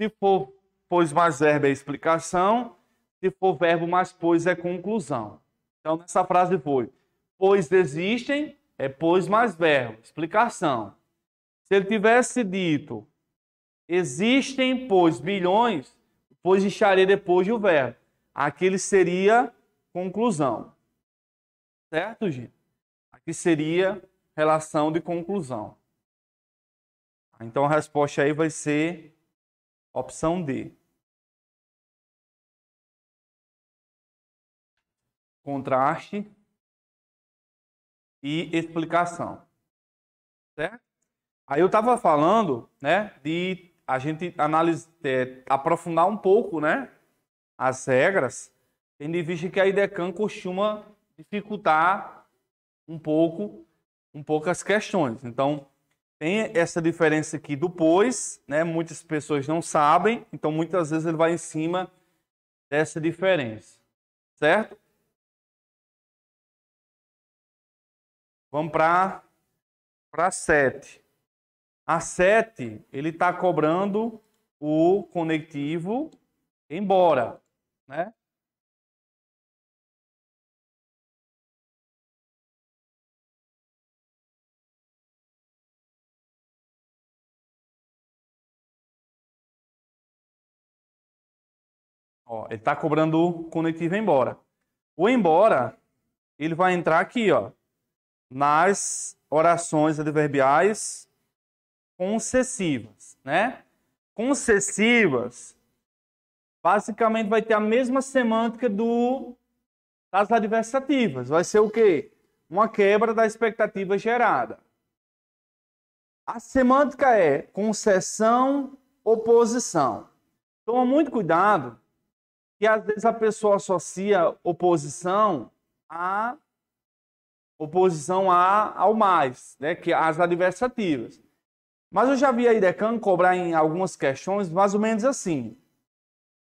Speaker 1: Se for pois mais verbo é explicação, se for verbo mais pois é conclusão. Então nessa frase foi: pois existem é pois mais verbo, explicação. Se ele tivesse dito existem pois bilhões, pois deixaria depois de o verbo. Aquele seria conclusão. Certo, gente? Aqui seria relação de conclusão. Então a resposta aí vai ser opção D. Contraste e explicação. Certo? Aí eu estava falando, né, de a gente analisar, é, aprofundar um pouco, né, as regras, tendo em vista que a IDECAN costuma dificultar um pouco um pouco as questões. Então, tem essa diferença aqui do pois, né? Muitas pessoas não sabem, então muitas vezes ele vai em cima dessa diferença, certo?
Speaker 2: Vamos para para
Speaker 1: 7. A 7, ele está cobrando o conectivo embora, né? Ó, ele está cobrando o conectivo embora. O embora, ele vai entrar aqui, ó, nas orações adverbiais concessivas, né? Concessivas, basicamente vai ter a mesma semântica do das adversativas. Vai ser o quê? Uma quebra da expectativa gerada. A semântica é concessão, oposição. Toma muito cuidado e às vezes a pessoa associa oposição a oposição a ao mais, né, que as adversativas. Mas eu já vi a IDECAN cobrar em algumas questões mais ou menos assim.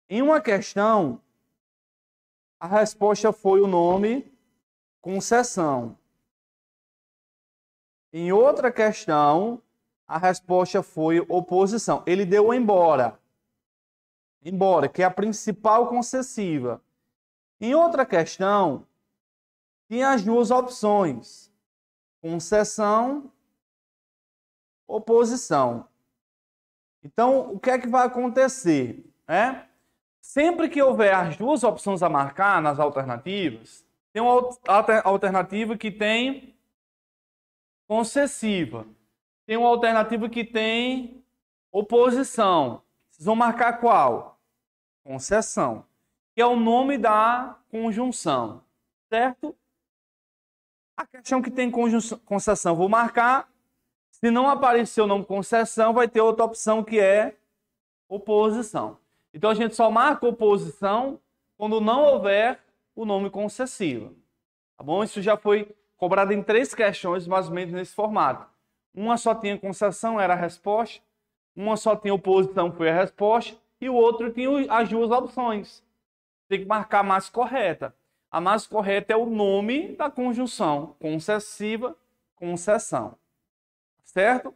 Speaker 1: Em uma questão, a resposta foi o nome concessão. Em outra questão, a resposta foi oposição. Ele deu embora embora que é a principal concessiva. Em outra questão, tinha as duas opções: concessão, oposição. Então, o que é que vai acontecer? É? Sempre que houver as duas opções a marcar nas alternativas, tem uma alternativa que tem concessiva, tem uma alternativa que tem oposição. Vocês vão marcar qual? concessão, que é o nome da conjunção, certo? A questão que tem concessão, vou marcar. Se não aparecer o nome concessão, vai ter outra opção que é oposição. Então a gente só marca oposição quando não houver o nome concessivo. Tá bom? Isso já foi cobrado em três questões, mais ou menos nesse formato. Uma só tinha concessão, era a resposta. Uma só tinha oposição, foi a resposta e o outro tinha as duas opções. Tem que marcar a mais correta. A mais correta é o nome da conjunção, concessiva, concessão. Certo?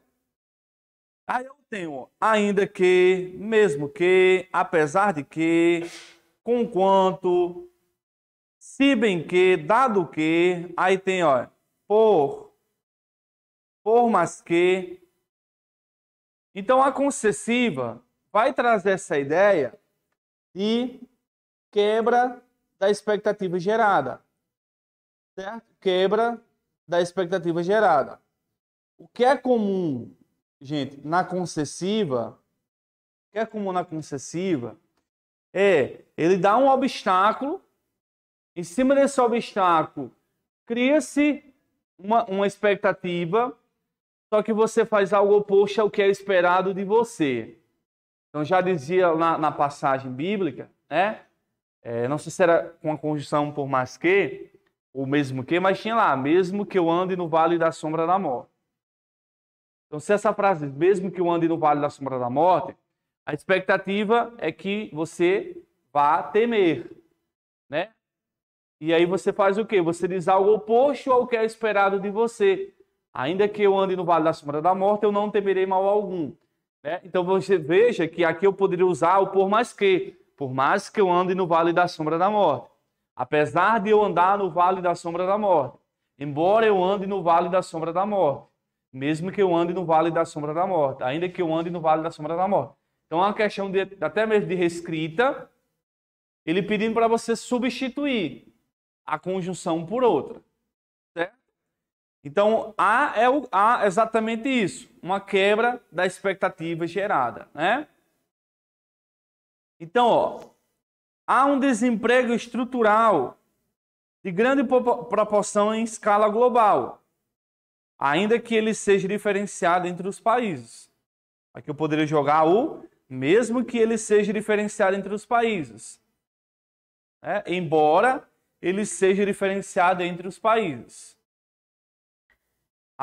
Speaker 1: Aí eu tenho ainda que, mesmo que, apesar de que, com quanto, se bem que, dado que, aí tem, ó, por, por mas que. Então a concessiva vai trazer essa ideia de quebra da expectativa gerada. Certo? Quebra da expectativa gerada. O que é comum, gente, na concessiva, o que é comum na concessiva é ele dá um obstáculo, em cima desse obstáculo cria-se uma, uma expectativa, só que você faz algo oposto ao que é esperado de você. Então já dizia na, na passagem bíblica, né? É, não sei se era com a conjunção por mais que, ou mesmo que, mas tinha lá, mesmo que eu ande no vale da sombra da morte. Então, se essa frase, mesmo que eu ande no vale da sombra da morte, a expectativa é que você vá temer, né? E aí você faz o quê? Você diz algo oposto ao que é esperado de você. Ainda que eu ande no vale da sombra da morte, eu não temerei mal algum. Né? Então você veja que aqui eu poderia usar o por mais que. Por mais que eu ande no vale da sombra da morte. Apesar de eu andar no vale da sombra da morte. Embora eu ande no vale da sombra da morte. Mesmo que eu ande no vale da sombra da morte. Ainda que eu ande no vale da sombra da morte. Então é uma questão de, até mesmo de reescrita. Ele pedindo para você substituir a conjunção por outra. Então, há, é o, é exatamente isso, uma quebra da expectativa gerada, né? Então, ó, há um desemprego estrutural de grande proporção em escala global, ainda que ele seja diferenciado entre os países. Aqui eu poderia jogar o mesmo que ele seja diferenciado entre os países. Né? Embora ele seja diferenciado entre os países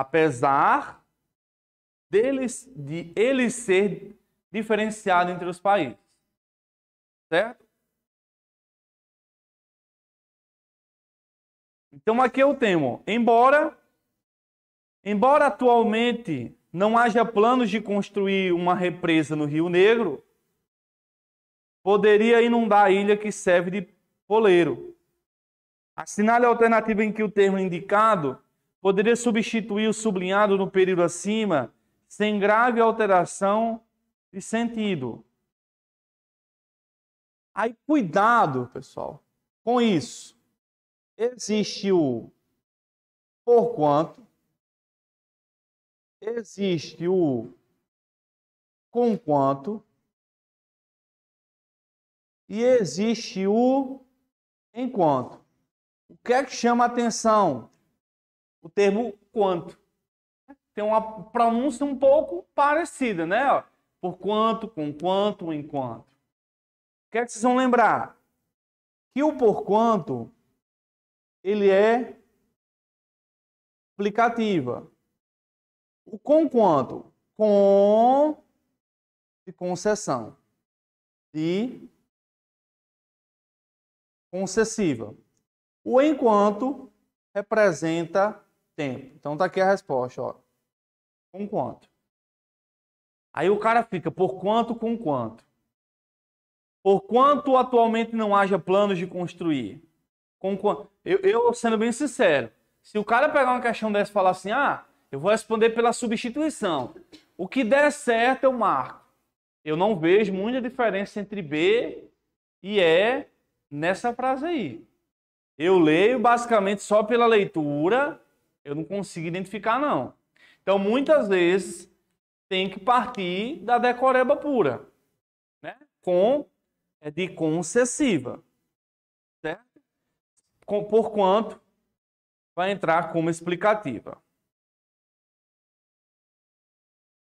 Speaker 1: apesar deles, de ele ser diferenciado entre os países. Certo? Então aqui eu tenho, embora embora atualmente não haja planos de construir uma represa no Rio Negro, poderia inundar a ilha que serve de poleiro. Assinale a alternativa em que o termo é indicado poderia substituir o sublinhado no período acima sem grave alteração de sentido. Aí, cuidado, pessoal, com isso.
Speaker 2: Existe o porquanto, existe o conquanto
Speaker 1: e existe o enquanto. O que é que chama atenção? o termo quanto. Tem uma pronúncia um pouco parecida, né? Por quanto, com quanto, enquanto. O que é que vocês vão lembrar? Que o porquanto,
Speaker 2: ele é aplicativa. O com quanto? Com de concessão.
Speaker 1: De concessiva. O enquanto representa tempo. Então tá aqui a resposta, ó. Com quanto? Aí o cara fica, por quanto com quanto? Por quanto atualmente não haja planos de construir? Com quanto? Eu, eu sendo bem sincero, se o cara pegar uma questão dessa e falar assim, ah, eu vou responder pela substituição. O que der certo eu marco. Eu não vejo muita diferença entre B e E nessa frase aí. Eu leio basicamente só pela leitura eu não consigo identificar, não. Então, muitas vezes, tem que partir da decoreba pura, né? Com é de concessiva, certo? Com, quanto vai entrar como explicativa.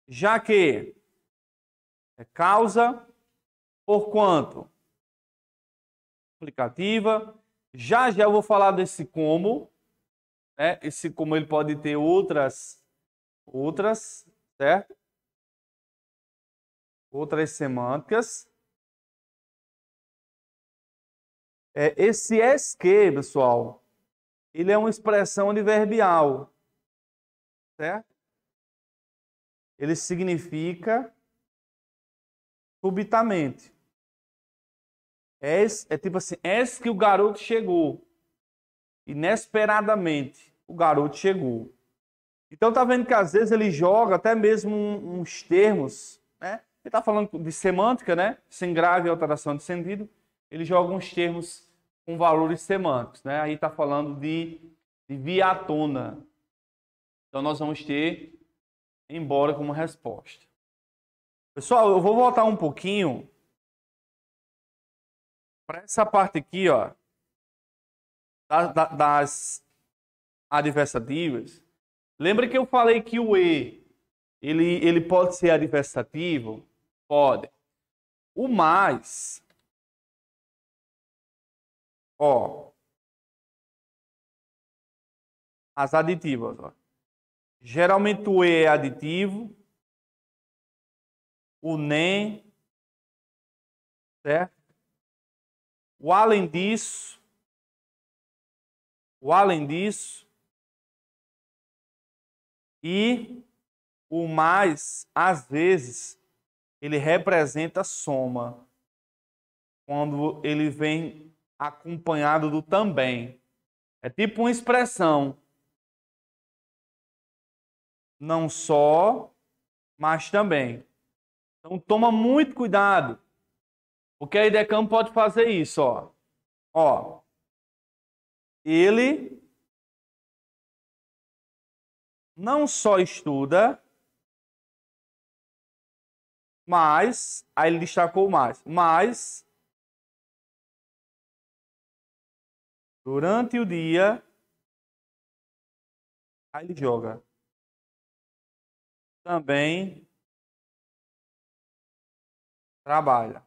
Speaker 2: Já que é causa, por
Speaker 1: quanto, explicativa. Já já eu vou falar desse como, né? Esse, como ele pode ter outras, outras, certo? Outras semânticas.
Speaker 2: É, esse esque, pessoal, ele é uma expressão adverbial, certo? Ele significa subitamente.
Speaker 1: É, é tipo assim, é que o garoto chegou inesperadamente o garoto chegou. Então tá vendo que às vezes ele joga até mesmo uns termos, né? Ele tá falando de semântica, né? Sem grave alteração de sentido, ele joga uns termos com valores semânticos, né? Aí tá falando de, de viatona. Então nós vamos ter embora como resposta. Pessoal, eu vou voltar um pouquinho para essa parte aqui, ó, das, das adversativas, lembra que eu falei que o E ele, ele pode ser adversativo? Pode. O mais.
Speaker 2: Ó. As aditivas. Ó. Geralmente o E é aditivo. O NEM. Certo? O além disso.
Speaker 1: O além disso. E o mais, às vezes, ele representa soma. Quando ele vem acompanhado do também. É tipo uma expressão. Não só, mas também. Então toma muito cuidado. Porque a IDECAM pode fazer isso, ó. Ó. Ele
Speaker 2: não só estuda, mas, aí ele destacou mais, mas durante o dia, aí ele joga. Também trabalha.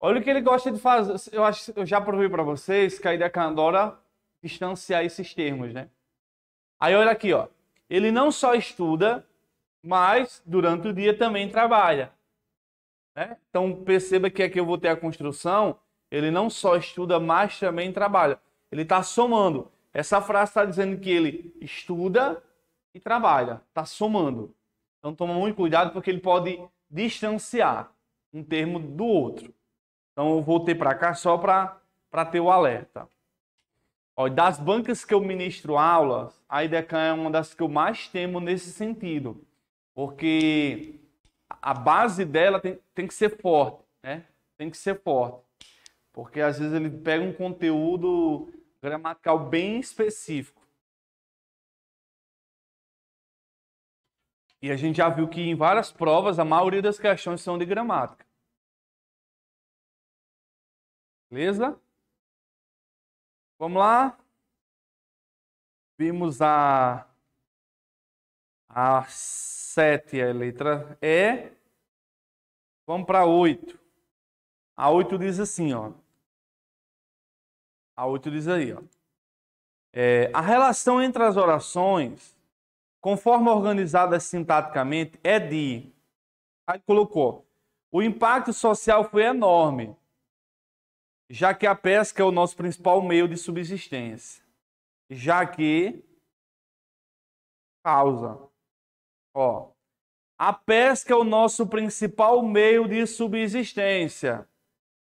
Speaker 1: Olha o que ele gosta de fazer. Eu acho eu já provei para vocês que a ideia Candora distanciar esses termos, né? Aí olha aqui, ó. Ele não só estuda, mas durante o dia também trabalha. Né? Então perceba que aqui eu vou ter a construção. Ele não só estuda, mas também trabalha. Ele está somando. Essa frase está dizendo que ele estuda e trabalha. Está somando. Então toma muito cuidado porque ele pode distanciar um termo do outro. Então eu voltei para cá só para ter o alerta das bancas que eu ministro aulas a IDECAN é uma das que eu mais temo nesse sentido, porque a base dela tem, tem que ser forte, né? Tem que ser forte, porque às vezes ele pega um conteúdo gramatical bem específico. E a gente já viu que em várias provas a maioria das questões são de gramática.
Speaker 2: Beleza? Vamos lá? Vimos a, a 7, a letra E. Vamos
Speaker 1: para a 8. A 8 diz assim, ó. A 8 diz aí, ó. É, a relação entre as orações, conforme organizada sintaticamente, é de. Aí colocou. O impacto social foi enorme já que a pesca é o nosso principal meio de subsistência, já que causa. Ó, a pesca é o nosso principal meio de subsistência.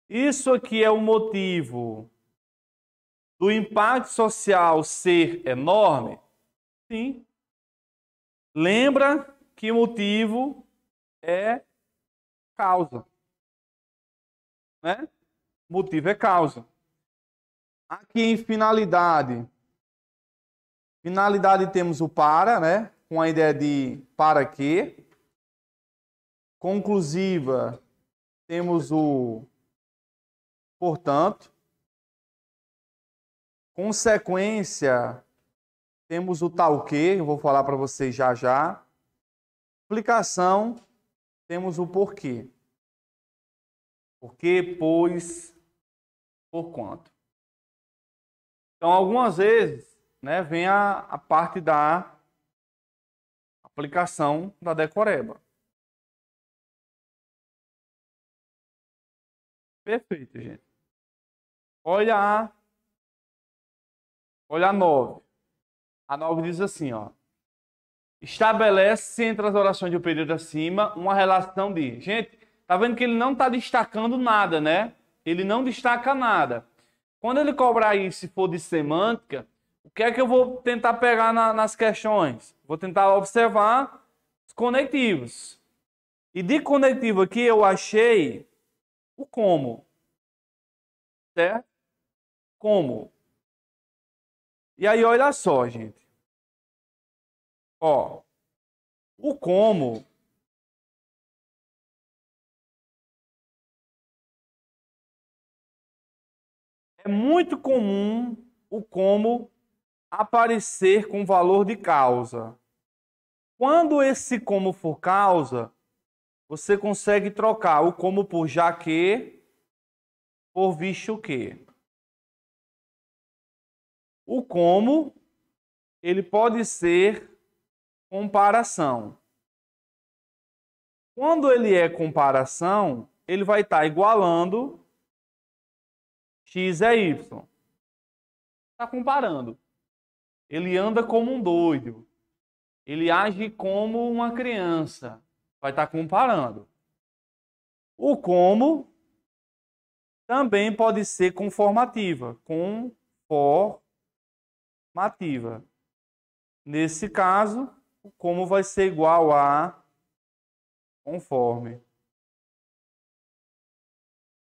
Speaker 1: Isso aqui é o motivo do impacto social ser enorme? Sim. Lembra que motivo é causa. Né? Motivo é causa. Aqui em finalidade. Finalidade temos o para, né? Com a ideia de para que. Conclusiva, temos o portanto. Consequência, temos o tal que, eu vou falar para vocês já já. Explicação, temos o porquê.
Speaker 2: Porque, pois, por quanto. Então, algumas vezes, né, vem a, a parte da aplicação da decoreba. Perfeito, gente. Olha a.
Speaker 1: Olha a 9. A 9 diz assim, ó. Estabelece entre as orações do período acima uma relação de. Gente, tá vendo que ele não tá destacando nada, né? Ele não destaca nada. Quando ele cobrar isso, se for de semântica, o que é que eu vou tentar pegar na, nas questões? Vou tentar observar os conectivos. E de conectivo aqui eu achei o como. Certo? Como.
Speaker 2: E aí olha só, gente. Ó, o como É muito
Speaker 1: comum o como aparecer com valor de causa. Quando esse como for causa, você consegue trocar o como por já que, por visto que.
Speaker 2: O como, ele pode ser
Speaker 1: comparação. Quando ele é comparação, ele vai estar tá igualando X é Y. Está comparando. Ele anda como um doido. Ele age como uma criança. Vai estar tá comparando. O como também pode ser conformativa. Conformativa. Nesse caso, o como vai ser igual a conforme.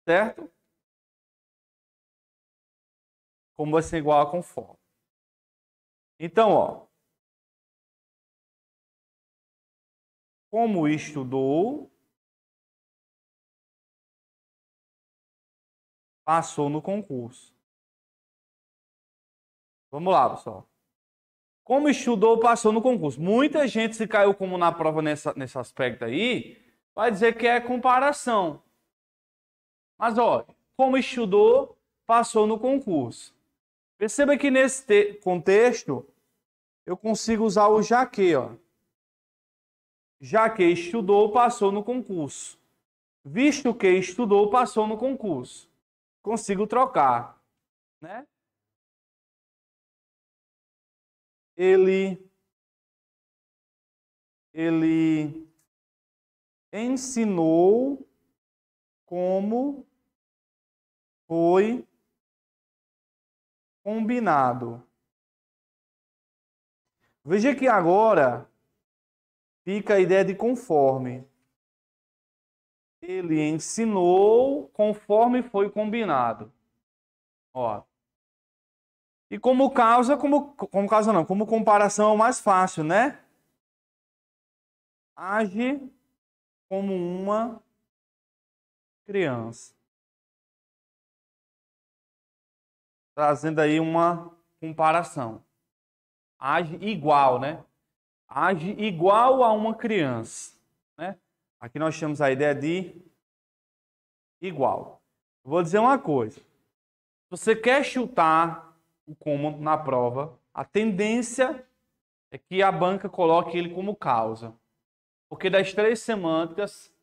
Speaker 2: Certo? como vai ser igual a conforme. Então, ó, como estudou, passou no concurso.
Speaker 1: Vamos lá, pessoal. Como estudou, passou no concurso. Muita gente se caiu como na prova nessa, nesse aspecto aí, vai dizer que é comparação. Mas olha, como estudou, passou no concurso. Perceba que nesse contexto, eu consigo usar o já que, ó. Já que estudou, passou no concurso. Visto que estudou, passou no concurso. Consigo trocar, né?
Speaker 2: Ele ele ensinou como foi combinado. Veja que agora
Speaker 1: fica a ideia de conforme. Ele ensinou conforme foi combinado. Ó. E como causa, como, como causa não, como comparação é mais fácil, né? Age como uma
Speaker 2: criança. trazendo
Speaker 1: aí uma comparação. Age igual, né? Age igual a uma criança, né? Aqui nós temos a ideia de igual. vou dizer uma coisa. Se você quer chutar o cômodo na prova, a tendência é que a banca coloque ele como causa. Porque das três semânticas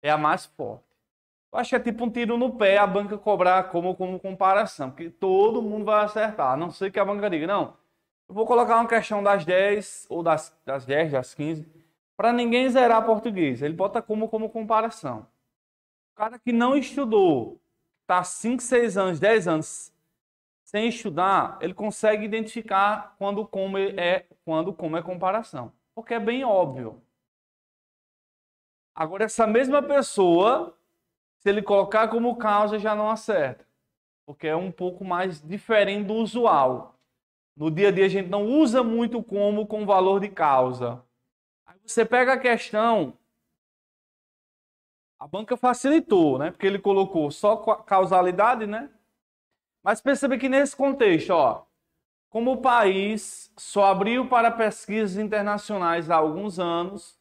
Speaker 1: é a mais forte. Eu acho que é tipo um tiro no pé a banca cobrar como, como comparação, porque todo mundo vai acertar, a não ser que a banca diga, não, eu vou colocar uma questão das 10, ou das, das 10, das 15, para ninguém zerar português. Ele bota como, como comparação. O cara que não estudou, tá 5, 6 anos, 10 anos sem estudar, ele consegue identificar quando como é, quando como é comparação. Porque é bem óbvio. Agora, essa mesma pessoa se ele colocar como causa, já não acerta. Porque é um pouco mais diferente do usual. No dia a dia, a gente não usa muito como com valor de causa. Aí você pega a questão. A banca facilitou, né? Porque ele colocou só causalidade, né? Mas perceba que nesse contexto, ó, como o país só abriu para pesquisas internacionais há alguns anos,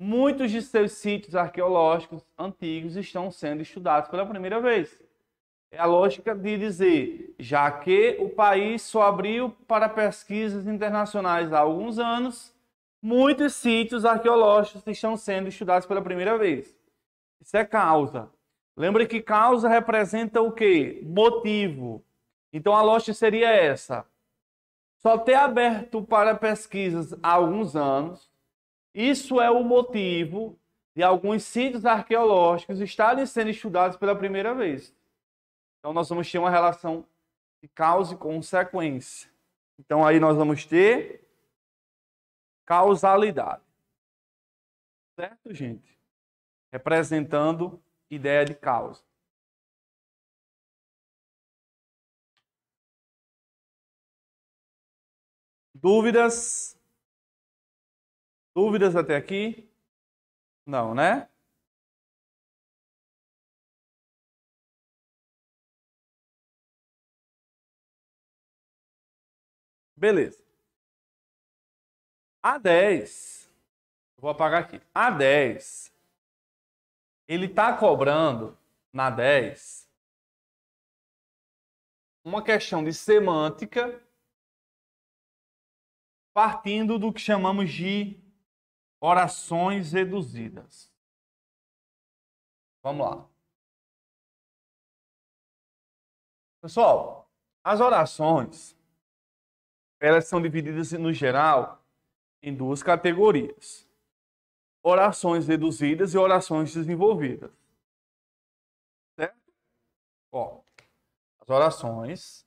Speaker 1: muitos de seus sítios arqueológicos antigos estão sendo estudados pela primeira vez. É a lógica de dizer, já que o país só abriu para pesquisas internacionais há alguns anos, muitos sítios arqueológicos estão sendo estudados pela primeira vez. Isso é causa. Lembre que causa representa o quê? Motivo. Então a lógica seria essa. Só ter aberto para pesquisas há alguns anos isso é o motivo de alguns sítios arqueológicos estarem sendo estudados pela primeira vez. Então, nós vamos ter uma relação de causa e consequência. Então, aí nós vamos ter causalidade. Certo, gente? Representando
Speaker 2: ideia de causa. Dúvidas? Dúvidas até aqui? Não, né? Beleza. A 10, vou apagar aqui. A 10, ele está cobrando na 10 uma questão de semântica partindo do que chamamos de orações reduzidas. Vamos lá. Pessoal, as
Speaker 1: orações elas são divididas no geral em duas categorias: orações reduzidas e orações desenvolvidas. Certo? Ó, as orações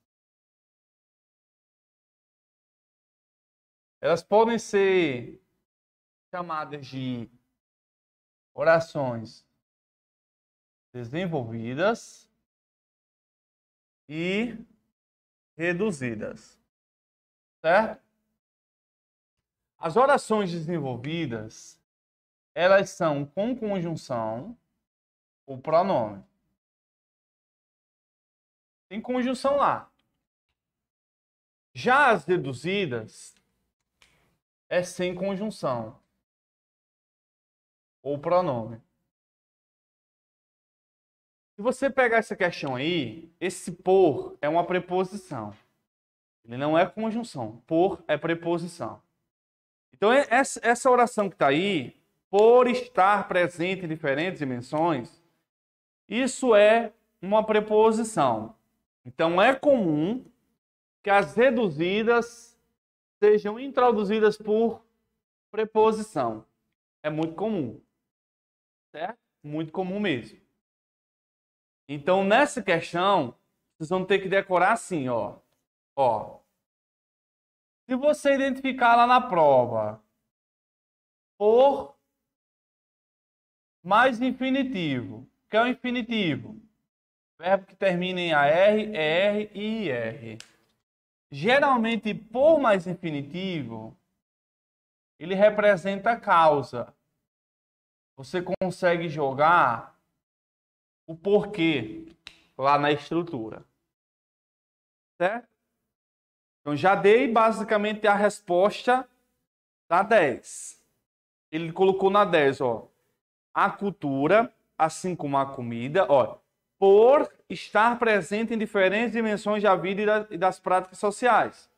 Speaker 2: elas podem ser chamadas de orações desenvolvidas e reduzidas. Certo? As orações desenvolvidas, elas são com conjunção ou pronome. Tem conjunção lá. Já as deduzidas é sem conjunção ou pronome.
Speaker 1: Se você pegar essa questão aí, esse por é uma preposição. Ele não é conjunção. Por é preposição. Então, essa oração que está aí, por estar presente em diferentes dimensões, isso é uma preposição. Então, é comum que as reduzidas sejam introduzidas por preposição. É muito comum. Certo? Muito comum mesmo. Então, nessa questão, vocês vão ter que decorar assim, ó. Ó. Se você identificar lá na prova por mais infinitivo, que é o infinitivo, verbo que termina em AR, ER é e IR. Geralmente, por mais infinitivo, ele representa causa você consegue jogar o porquê lá na estrutura. Certo? Então já dei basicamente a resposta da 10. Ele colocou na 10, ó. A cultura, assim como a comida, ó, por estar presente em diferentes dimensões da vida e das práticas sociais,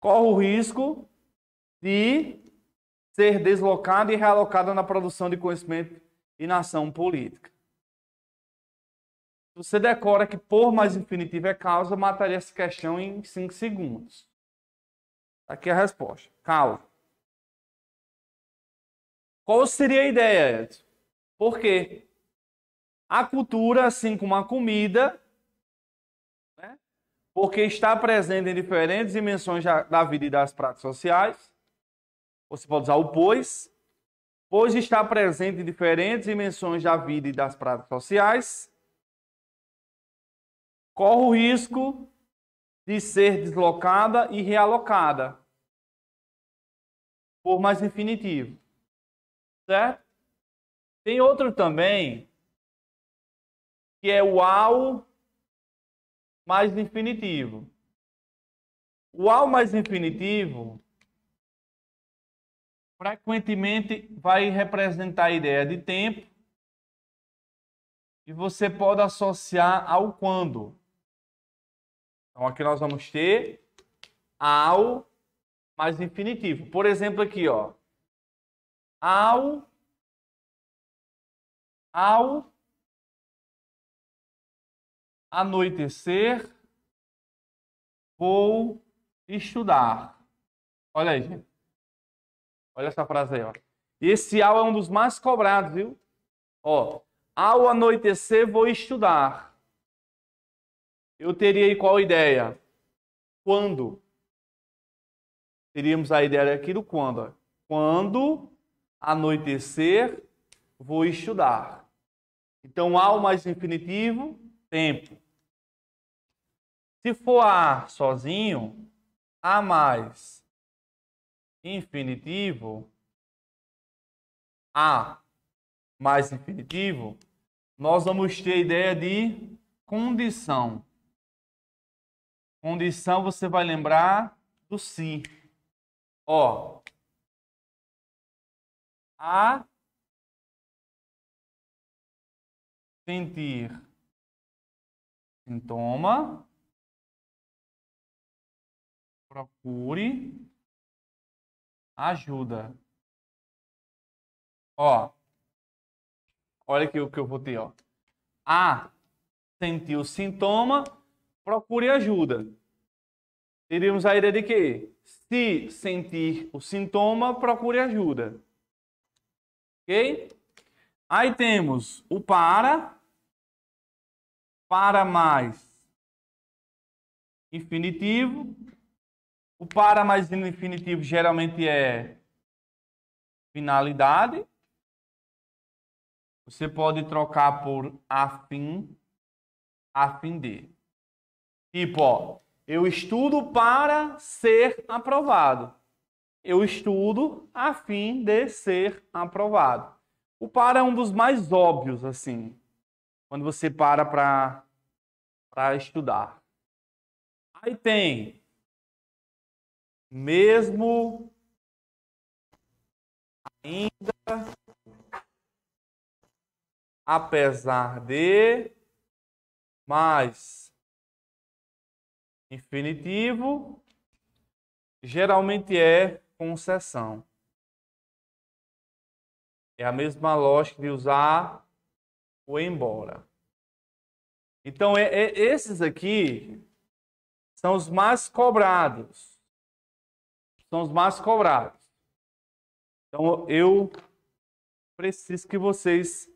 Speaker 1: corre o risco de ser deslocada e realocada na produção de conhecimento e na ação política. Você decora que por mais infinitivo é causa, mataria essa questão em 5 segundos. Tá aqui a resposta. Causa. Qual seria a ideia, Edson? Por quê? A cultura, assim como a comida, né? porque está presente em diferentes dimensões da vida e das práticas sociais, você pode usar o pois, pois está presente em diferentes dimensões da vida e das práticas sociais. Corre o risco de ser deslocada e realocada por mais infinitivo. Certo? Tem outro também
Speaker 2: que é o ao mais infinitivo. O ao mais infinitivo
Speaker 1: frequentemente vai representar a ideia de tempo e você pode associar ao quando. Então aqui nós vamos ter ao mais infinitivo. Por exemplo aqui, ó, ao ao
Speaker 2: anoitecer
Speaker 1: vou estudar. Olha aí, gente. Olha essa frase aí, ó. Esse ao é um dos mais cobrados, viu? Ó, ao anoitecer vou estudar. Eu teria qual ideia? Quando? Teríamos a ideia aqui do quando. Ó. Quando anoitecer vou estudar. Então, ao mais infinitivo, tempo. Se for a sozinho, a mais infinitivo,
Speaker 2: A mais infinitivo,
Speaker 1: nós vamos ter a ideia de condição. Condição você vai lembrar do Si. Ó.
Speaker 2: A sentir sintoma procure ajuda.
Speaker 1: Ó, olha aqui o que eu vou ter ó. A sentiu sintoma, procure ajuda. Teríamos a ideia de que se sentir o sintoma, procure ajuda. Ok? Aí temos o para,
Speaker 2: para mais
Speaker 1: infinitivo, o para mais no infinitivo geralmente é finalidade. Você pode trocar por a fim, a fim de. Tipo, ó, eu estudo para ser aprovado. Eu estudo a fim de ser aprovado. O para é um dos mais óbvios, assim, quando você para para estudar. Aí
Speaker 2: tem mesmo ainda apesar
Speaker 1: de mas infinitivo geralmente é concessão. É a mesma lógica de usar o embora. Então, é, é, esses aqui são os mais cobrados são os mais cobrados. Então eu preciso que vocês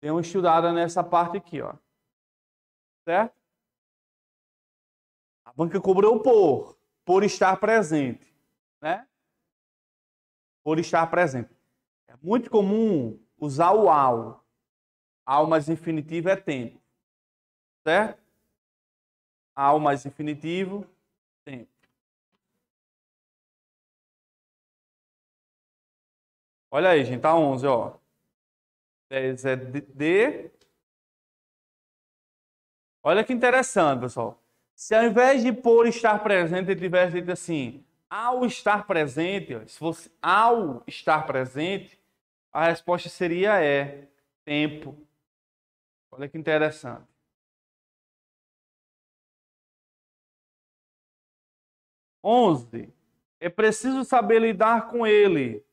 Speaker 1: tenham estudado
Speaker 2: nessa parte aqui, ó. Certo? A
Speaker 1: banca cobrou por, por estar presente, né? Por estar presente. É muito comum usar o ao. Ao mais infinitivo é tempo. Certo? Ao mais infinitivo,
Speaker 2: tempo. Olha aí, gente, tá 11, ó. 10 é D.
Speaker 1: Olha que interessante, pessoal. Se ao invés de por estar presente, ele tivesse dito assim, ao estar presente, ó, se fosse ao estar presente, a resposta seria é, tempo.
Speaker 2: Olha que interessante.
Speaker 1: Onze. É preciso saber lidar com ele,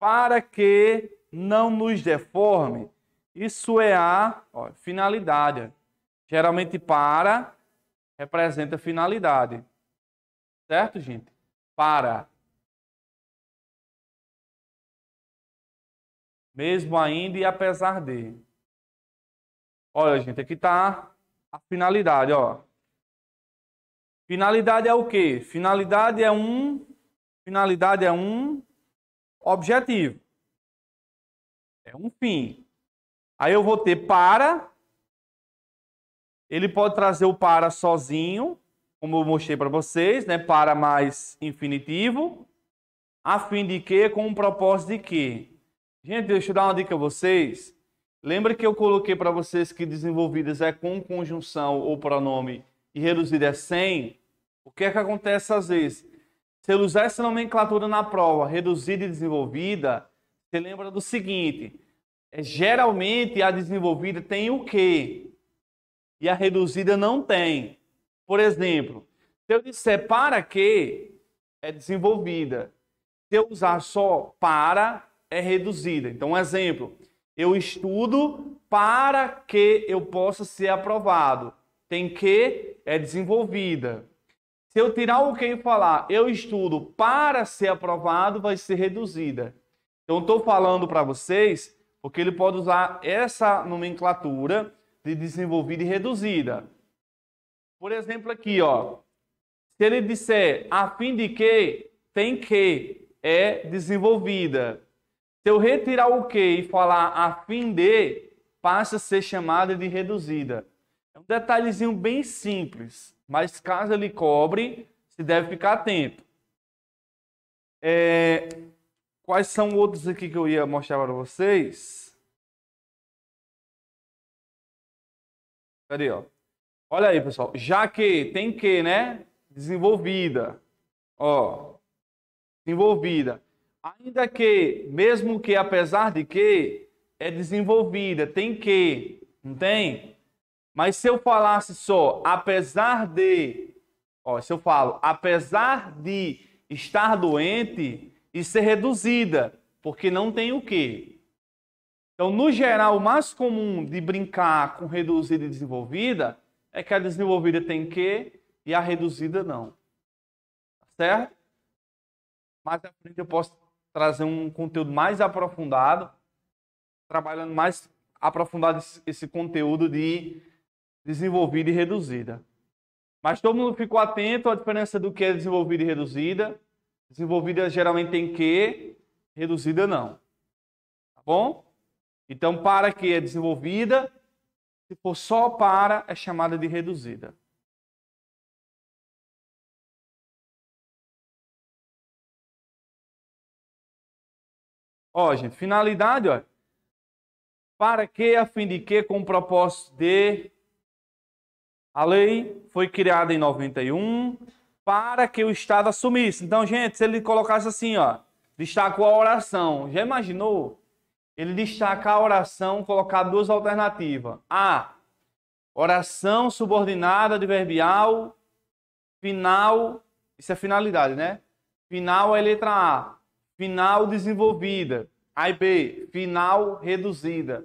Speaker 1: para que não nos deforme. Isso é a ó, finalidade. Geralmente, para representa finalidade. Certo, gente? Para.
Speaker 2: Mesmo ainda e apesar de.
Speaker 1: Olha, gente, aqui está a finalidade, ó. Finalidade é o quê? Finalidade é um. Finalidade é um objetivo. É um fim. Aí eu vou ter para. Ele pode trazer o para sozinho, como eu mostrei para vocês, né? Para mais infinitivo. A fim de que, com o propósito de que. Gente, deixa eu dar uma dica a vocês. Lembra que eu coloquei para vocês que desenvolvidas é com conjunção ou pronome e reduzida é sem? O que é que acontece às vezes? Se ele usar essa nomenclatura na prova reduzida e desenvolvida, você lembra do seguinte: é, geralmente a desenvolvida tem o quê? E a reduzida não tem. Por exemplo, se eu disser para que é desenvolvida, se eu usar só para é reduzida. Então, um exemplo: eu estudo para que eu possa ser aprovado. Tem que é desenvolvida. Se eu tirar o que e falar, eu estudo para ser aprovado, vai ser reduzida. Então, estou falando para vocês, porque ele pode usar essa nomenclatura de desenvolvida e reduzida. Por exemplo, aqui, ó. Se ele disser a fim de que, tem que, é desenvolvida. Se eu retirar o que e falar a fim de, passa a ser chamada de reduzida. É um detalhezinho bem simples. Mas caso ele cobre, se deve ficar atento. É... Quais são outros aqui que eu ia mostrar para vocês? Cadê, ó? Olha aí, pessoal. Já que tem que, né? Desenvolvida. Ó. Desenvolvida. Ainda que, mesmo que, apesar de que, é desenvolvida. Tem que. Não tem? Mas se eu falasse só, apesar de, ó, se eu falo, apesar de estar doente e ser reduzida, porque não tem o quê? Então, no geral, o mais comum de brincar com reduzida e desenvolvida é que a desenvolvida tem que e a reduzida não. Tá certo? Mais à frente eu posso trazer um conteúdo mais aprofundado, trabalhando mais aprofundado esse conteúdo de desenvolvida e reduzida. Mas todo mundo ficou atento à diferença do que é desenvolvida e reduzida. Desenvolvida geralmente tem que, reduzida não. Tá bom? Então, para que é desenvolvida, se for só para, é chamada de reduzida. Ó, gente, finalidade, ó. Para que, a fim de que, com o propósito de a lei foi criada em 91 para que o Estado assumisse. Então, gente, se ele colocasse assim, ó, destacou a oração. Já imaginou? Ele destacar a oração, colocar duas alternativas. A, oração subordinada adverbial, final, isso é finalidade, né? Final é letra A, final desenvolvida. Aí B, final reduzida.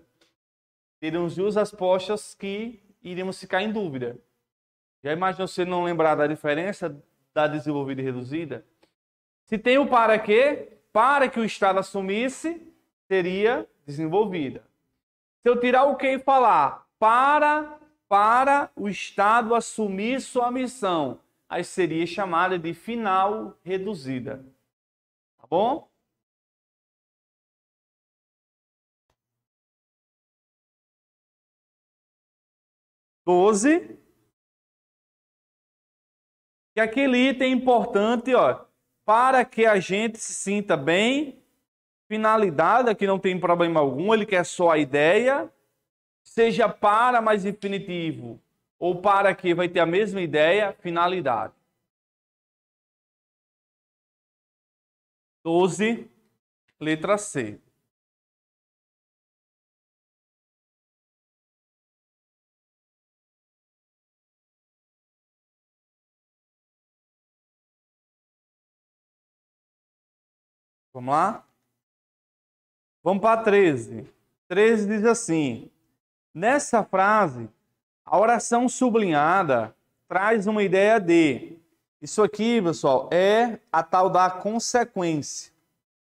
Speaker 1: Teríamos duas respostas que iremos ficar em dúvida. Já imagina você não lembrar da diferença da desenvolvida e reduzida? Se tem o para que, para que o Estado assumisse, seria desenvolvida. Se eu tirar o que e falar para, para o Estado assumir sua missão, aí seria chamada de final reduzida. Tá bom?
Speaker 2: 12.
Speaker 1: E aquele item importante, ó, para que a gente se sinta bem, finalidade, aqui não tem problema algum, ele quer só a ideia, seja para mais infinitivo ou para que vai ter a mesma ideia, finalidade. 12,
Speaker 2: letra C. Vamos
Speaker 1: lá? Vamos para 13. 13 diz assim: Nessa frase, a oração sublinhada traz uma ideia de. Isso aqui, pessoal, é a tal da consequência,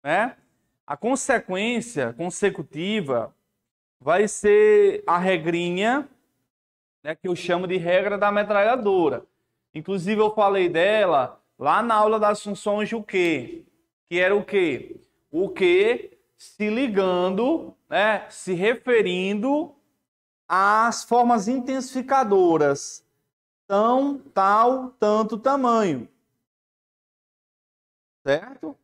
Speaker 1: né? A consequência consecutiva vai ser a regrinha, né, que eu chamo de regra da metralhadora. Inclusive eu falei dela lá na aula das funções de o quê? que era o que? O que se ligando, né, se referindo às formas intensificadoras, tão, tal, tanto tamanho. Certo?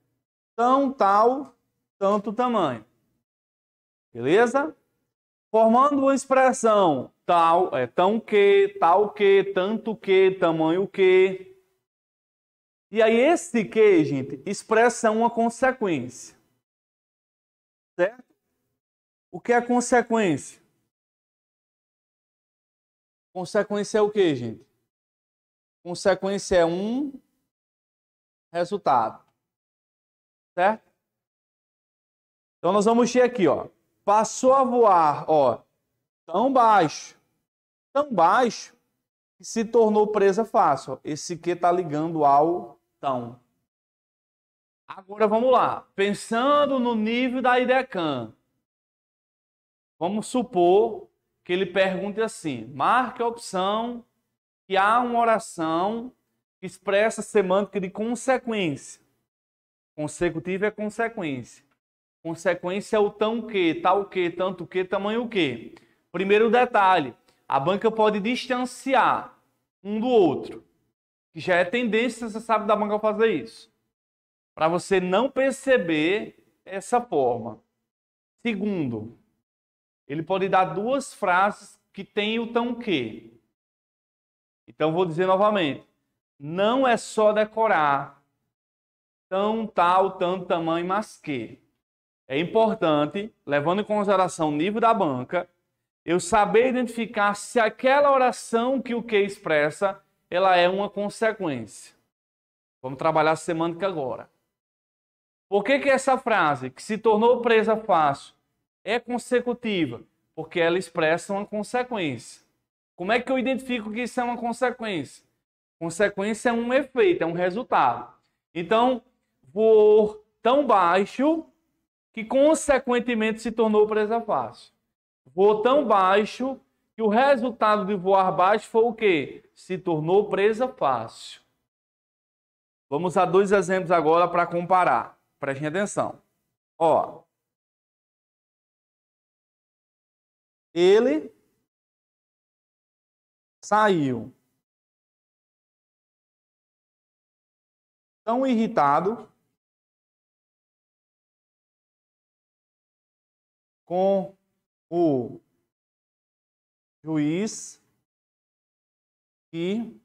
Speaker 1: Tão, tal, tanto tamanho. Beleza? Formando uma expressão tal, é tão que, tal que, tanto que, tamanho que, e aí esse que, gente, expressa uma consequência. Certo? O que é consequência?
Speaker 2: Consequência é o que, gente? Consequência é um resultado. Certo?
Speaker 1: Então nós vamos ver aqui, ó. Passou a voar, ó, tão baixo, tão baixo, que se tornou presa fácil. Esse que está ligando ao então, agora vamos lá. Pensando no nível da IDECAN, vamos supor que ele pergunte assim: marque a opção que há uma oração que expressa semântica de consequência. Consecutiva é consequência. Consequência é o tão que, tal que, tanto que, tamanho que. Primeiro detalhe: a banca pode distanciar um do outro que já é tendência, você sabe da manga fazer isso. Para você não perceber essa forma. Segundo, ele pode dar duas frases que tem o tão que. Então vou dizer novamente. Não é só decorar tão tal, tanto tamanho, mas que. É importante, levando em consideração o nível da banca, eu saber identificar se aquela oração que o que expressa ela é uma consequência. Vamos trabalhar a semântica agora. Por que, que essa frase, que se tornou presa fácil, é consecutiva? Porque ela expressa uma consequência. Como é que eu identifico que isso é uma consequência? Consequência é um efeito, é um resultado. Então, vou tão baixo que, consequentemente, se tornou presa fácil. vou tão baixo que o resultado de voar baixo foi o quê? Se tornou presa fácil. Vamos a dois exemplos agora para comparar. Prestem atenção.
Speaker 2: Ó. Ele saiu tão irritado com o juiz que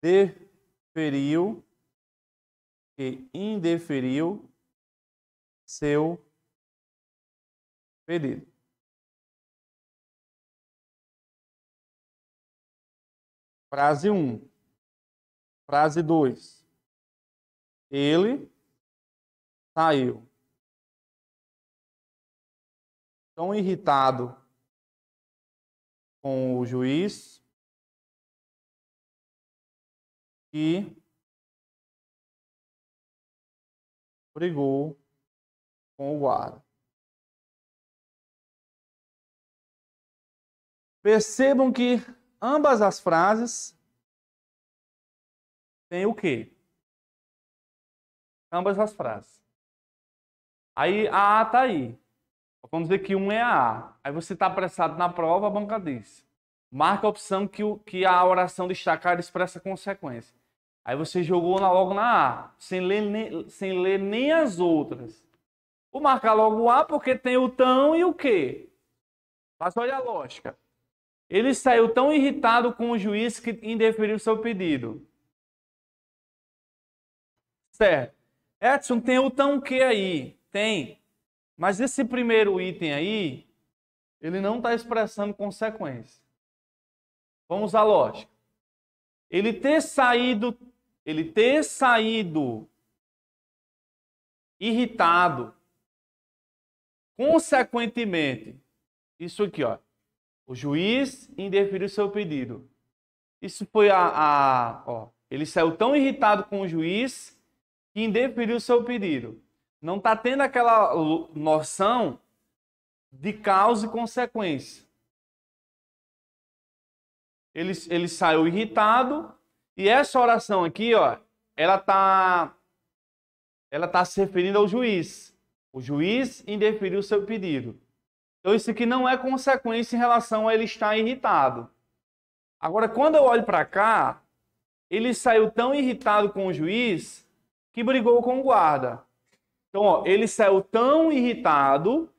Speaker 2: deferiu, que indeferiu seu pedido. Frase 1. Frase 2. Ele saiu. Tão irritado com o juiz que brigou com o guarda. Percebam que ambas as frases têm o quê? Ambas as frases.
Speaker 1: Aí a ah, A tá aí. Vamos dizer que um é a A. Aí você está apressado na prova, a banca diz. Marca a opção que, o, que a oração destacada expressa consequência. Aí você jogou na, logo na A, sem ler, nem, sem ler nem as outras. Vou marcar logo o A porque tem o tão e o que. Mas olha a lógica. Ele saiu tão irritado com o juiz que indeferiu seu pedido. Certo. Edson, tem o tão que aí? Tem. Mas esse primeiro item aí, ele não está expressando consequência. Vamos à lógica. Ele ter saído, ele ter saído irritado, consequentemente, isso aqui, ó, o juiz indeferiu seu pedido. Isso foi a, a ó, ele saiu tão irritado com o juiz que indeferiu seu pedido não está tendo aquela noção de causa e consequência. Ele, ele saiu irritado e essa oração aqui, ó, ela tá ela tá se referindo ao juiz. O juiz indeferiu seu pedido. Então isso aqui não é consequência em relação a ele estar irritado. Agora quando eu olho para cá, ele saiu tão irritado com o juiz que brigou com o guarda. Então, ó, ele saiu tão irritado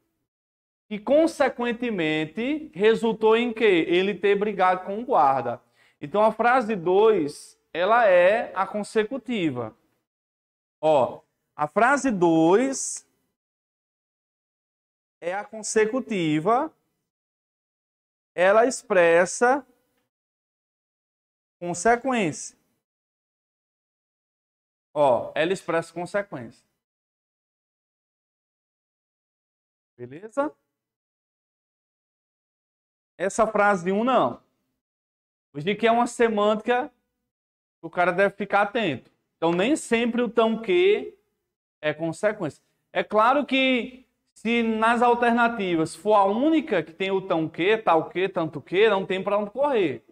Speaker 1: que, consequentemente, resultou em quê? Ele ter brigado com o guarda. Então, a frase 2, ela é a consecutiva. Ó, a frase 2 é a consecutiva.
Speaker 2: Ela expressa consequência. Ó, ela expressa consequência. Beleza?
Speaker 1: Essa frase de um não. Hoje que é uma semântica que o cara deve ficar atento. Então nem sempre o tão que é consequência. É claro que se nas alternativas for a única que tem o tão que, tal que, tanto que, não tem para onde correr.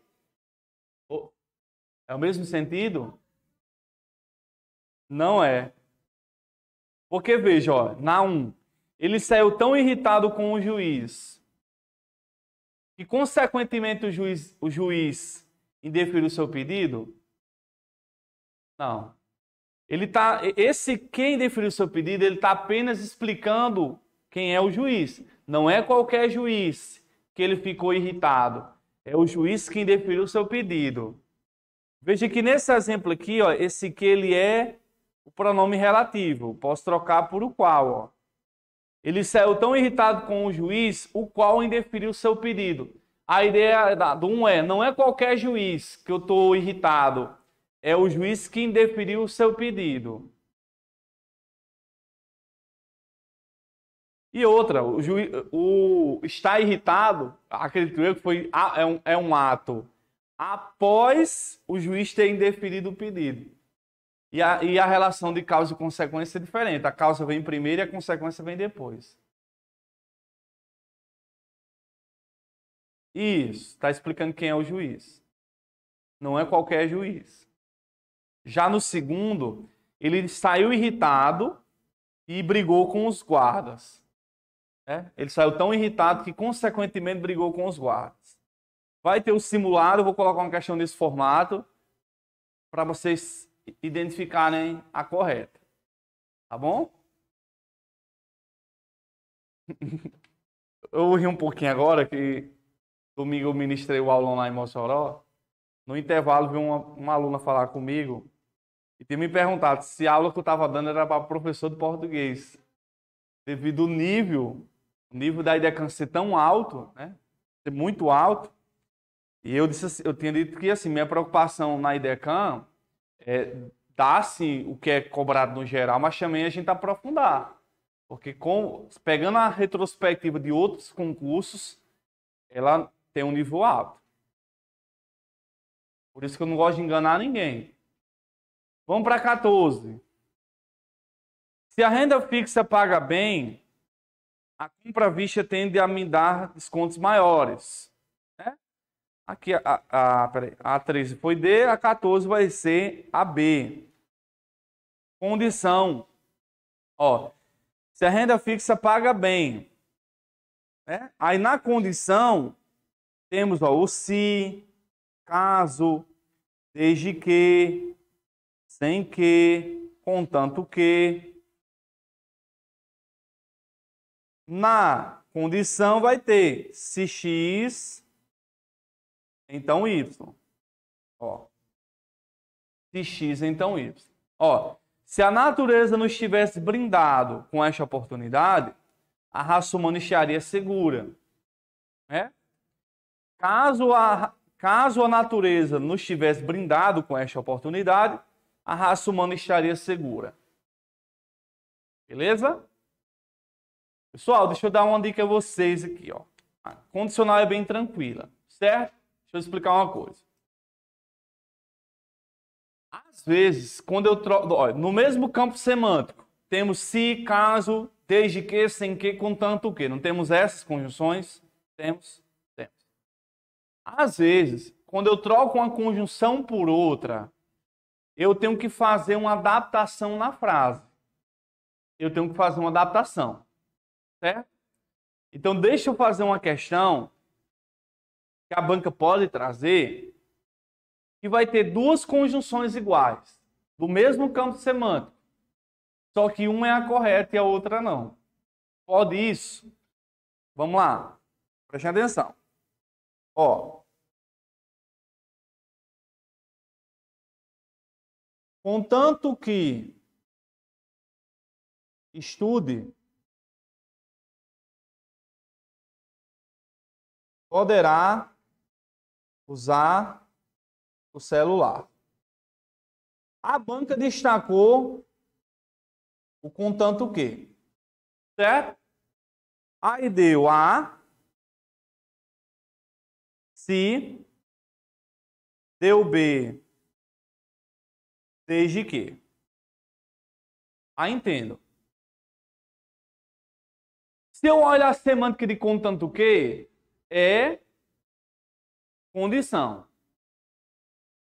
Speaker 1: É o mesmo sentido? Não é. Porque veja, ó, na 1, ele saiu tão irritado com o juiz que, consequentemente, o juiz, o juiz indeferiu seu pedido? Não. Ele tá, esse quem o seu pedido, ele está apenas explicando quem é o juiz. Não é qualquer juiz que ele ficou irritado. É o juiz quem o seu pedido. Veja que nesse exemplo aqui, ó, esse que ele é o pronome relativo. Posso trocar por o qual. Ó. Ele saiu tão irritado com o juiz, o qual indeferiu seu pedido. A ideia do um é, não é qualquer juiz que eu estou irritado, é o juiz que indeferiu o seu pedido. E outra, o, juiz, o estar irritado, acredito eu que foi, ah, é um, é um ato após o juiz ter indeferido o pedido. E a, e a relação de causa e consequência é diferente. A causa vem primeiro e a consequência vem depois. Isso, está explicando quem é o juiz. Não é qualquer juiz. Já no segundo, ele saiu irritado e brigou com os guardas. É? Ele saiu tão irritado que, consequentemente, brigou com os guardas. Vai ter o simulado, vou colocar uma questão nesse formato para vocês identificarem a correta. Tá bom? Eu ri um pouquinho agora que domingo eu ministrei o aula online em Mossoró. No intervalo vi uma, uma aluna falar comigo e tinha me perguntado se a aula que eu estava dando era para professor de português. Devido ao nível, o nível da ideia ser tão alto, né? Ser muito alto. E eu disse, assim, eu tinha dito que assim, minha preocupação na IDECAM é, dar o que é cobrado no geral, mas também a gente aprofundar. Porque com, pegando a retrospectiva de outros concursos, ela tem um nível alto. Por isso que eu não gosto de enganar ninguém. Vamos para 14. Se a renda fixa paga bem, a compra à vista tende a me dar descontos maiores. Aqui a, a, a, a foi D, a 14 vai ser a B. Condição. Ó, se a renda fixa paga bem. Né? Aí na condição, temos ó, o se, caso, desde que, sem que, contanto que. Na condição vai ter se x então y. Ó. Se x, então y. Ó, se a natureza nos tivesse brindado com esta oportunidade, a raça humana estaria segura. Né? Caso, a, caso a natureza nos tivesse brindado com esta oportunidade, a raça humana estaria segura. Beleza? Pessoal, deixa eu dar uma dica a vocês aqui. Ó. A condicional é bem tranquila, certo? Deixa eu explicar uma coisa. Às vezes, quando eu troco. Olha, no mesmo campo semântico, temos se, caso, desde que, sem que, com tanto o que. Não temos essas conjunções? Temos, temos. Às vezes, quando eu troco uma conjunção por outra, eu tenho que fazer uma adaptação na frase. Eu tenho que fazer uma adaptação. Certo? Então, deixa eu fazer uma questão que a banca pode trazer, que vai ter duas conjunções iguais, do mesmo campo semântico, só que uma é a correta e a outra não. Pode isso? Vamos lá, preste
Speaker 2: atenção. Ó. Contanto que estude poderá usar o celular. A banca destacou o contanto que, certo? Aí deu a se deu B desde que. Aí ah, entendo. Se eu olhar a semântica de contanto que, é condição.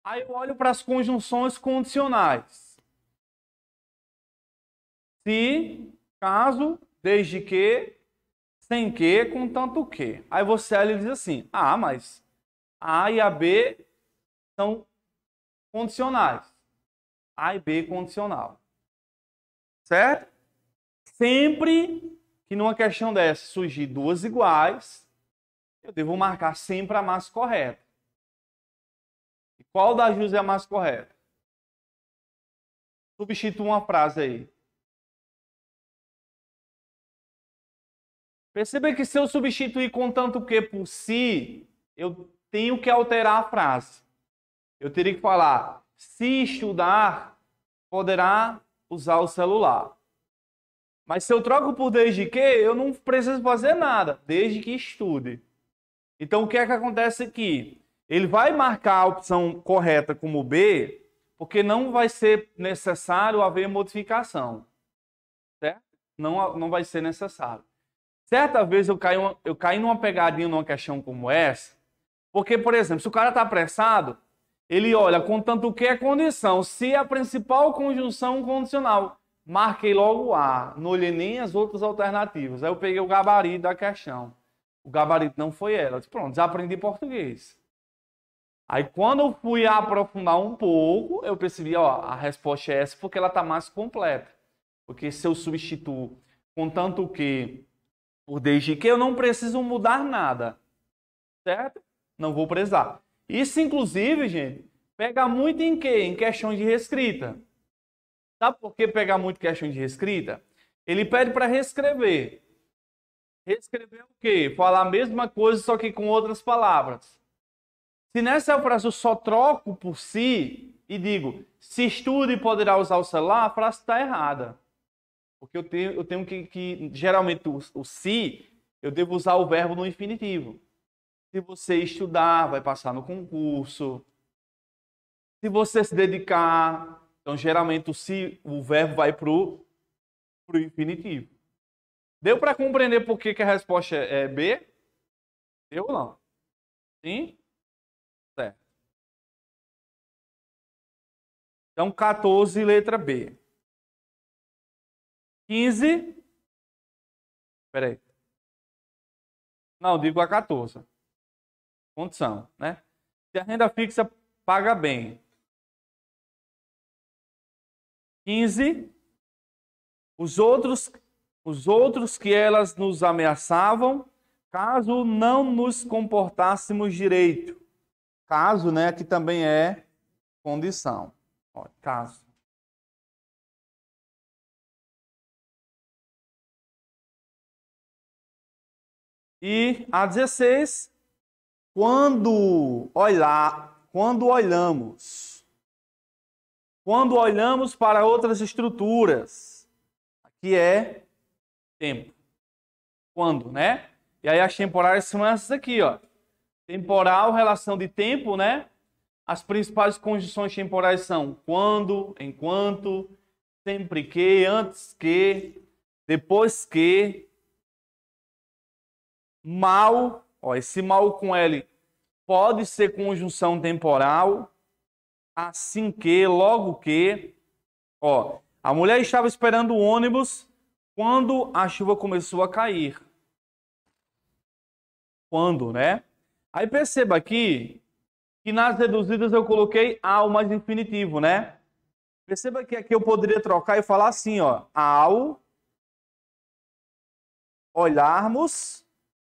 Speaker 2: Aí eu olho para as
Speaker 1: conjunções condicionais. Se, caso, desde que, sem que, com tanto que. Aí você ele diz assim: ah, mas A e a B são condicionais. A e B condicional. Certo? Sempre que numa questão dessa surgir duas iguais, eu devo marcar sempre a massa correta. E qual das duas é a massa
Speaker 2: correta? Substitua uma frase aí.
Speaker 1: Perceba que se eu substituir com tanto que por si, eu tenho que alterar a frase. Eu teria que falar: se estudar, poderá usar o celular. Mas se eu troco por desde que, eu não preciso fazer nada, desde que estude. Então, o que é que acontece aqui? Ele vai marcar a opção correta como B, porque não vai ser necessário haver modificação. Certo? Não, não vai ser necessário. Certa vez eu caí, uma, eu caí numa pegadinha numa questão como essa, porque, por exemplo, se o cara está apressado, ele olha, contanto que é condição, se é a principal conjunção condicional. Marquei logo A, não olhei nem as outras alternativas. Aí eu peguei o gabarito da questão. O gabarito não foi ela. Pronto, disse, Pronto, desaprendi português. Aí quando eu fui aprofundar um pouco, eu percebi, ó, a resposta é essa porque ela tá mais completa. Porque se eu substituo contanto que por desde que eu não preciso mudar nada. Certo? Não vou prezar. Isso inclusive, gente, pega muito em que? Em questão de reescrita. Sabe por que pegar muito questão de reescrita? Ele pede para reescrever. Reescrever o quê? Falar a mesma coisa, só que com outras palavras. Se nessa frase eu só troco por si e digo se estude poderá usar o celular, a frase está errada. Porque eu tenho, eu tenho que, que geralmente, o, o se, eu devo usar o verbo no infinitivo. Se você estudar, vai passar no concurso. Se você se dedicar. Então, geralmente, o se, o verbo vai para o infinitivo. Deu para compreender por que, que a resposta é, é B?
Speaker 2: Deu ou não? Sim? Certo. Então, 14, letra B. 15. Espera aí. Não, digo a 14. Condição, né? Se a renda fixa paga bem.
Speaker 1: 15. Os outros os outros que elas nos ameaçavam, caso não nos comportássemos direito. Caso, né, que também é
Speaker 2: condição. Ó, caso. E a 16,
Speaker 1: quando olhar, quando olhamos, quando olhamos para outras estruturas, que é tempo. Quando, né? E aí as temporárias são essas aqui, ó. Temporal, relação de tempo, né? As principais conjunções temporais são quando, enquanto, sempre que, antes que, depois que, mal, ó, esse mal com L pode ser conjunção temporal, assim que, logo que, ó, a mulher estava esperando o ônibus quando a chuva começou a cair. Quando, né? Aí perceba aqui que nas reduzidas eu coloquei ao mais infinitivo, né? Perceba que aqui eu poderia trocar e falar assim, ó, ao olharmos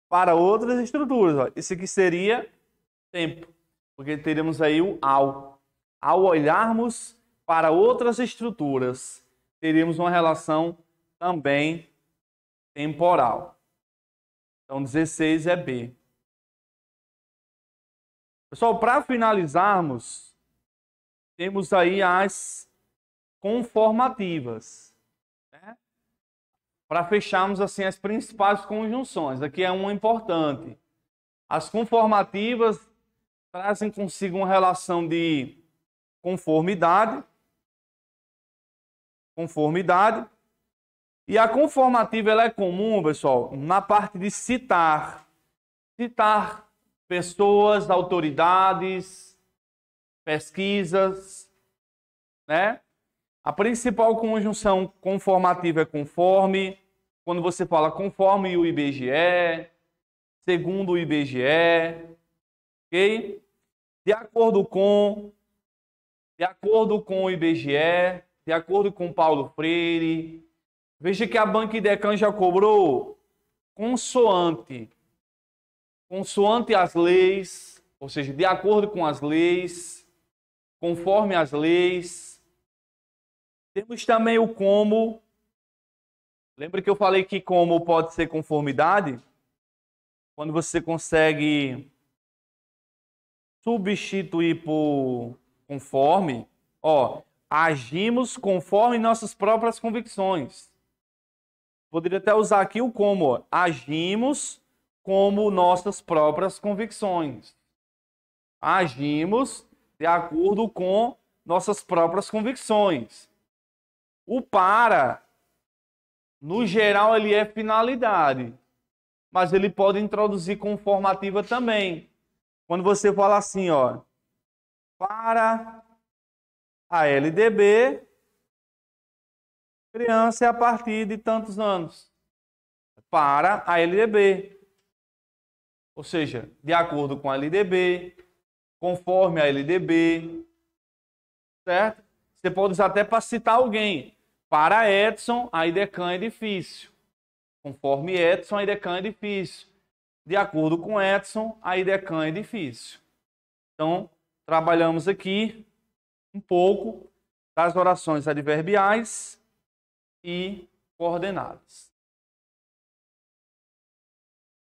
Speaker 1: para outras estruturas, ó. Isso aqui seria tempo, porque teríamos aí o ao. Ao olharmos para outras estruturas, teríamos uma relação também temporal. Então 16 é B.
Speaker 2: Pessoal, para finalizarmos,
Speaker 1: temos aí as conformativas. Né? Para fecharmos assim as principais conjunções. Aqui é uma importante. As conformativas trazem consigo uma relação de conformidade, conformidade e a conformativa ela é comum, pessoal, na parte de citar. Citar pessoas, autoridades, pesquisas, né? A principal conjunção conformativa é conforme, quando você fala conforme o IBGE, segundo o IBGE, ok? De acordo com, de acordo com o IBGE, de acordo com Paulo Freire, Veja que a Idecan já cobrou consoante, consoante as leis, ou seja, de acordo com as leis, conforme as leis. Temos também o como. Lembra que eu falei que como pode ser conformidade? Quando você consegue substituir por conforme, ó, agimos conforme nossas próprias convicções. Poderia até usar aqui o como. Agimos como nossas próprias convicções. Agimos de acordo com nossas próprias convicções. O para, no geral, ele é finalidade, mas ele pode introduzir conformativa também. Quando você fala assim, ó, para a LDB, criança é a partir de tantos anos para a LDB. Ou seja, de acordo com a LDB, conforme a LDB, certo? Você pode usar até para citar alguém. Para Edson, a IDECAN é difícil. Conforme Edson, a IDECAN é difícil. De acordo com Edson, a IDECAN é difícil. Então, trabalhamos aqui um pouco das orações adverbiais e
Speaker 2: coordenadas.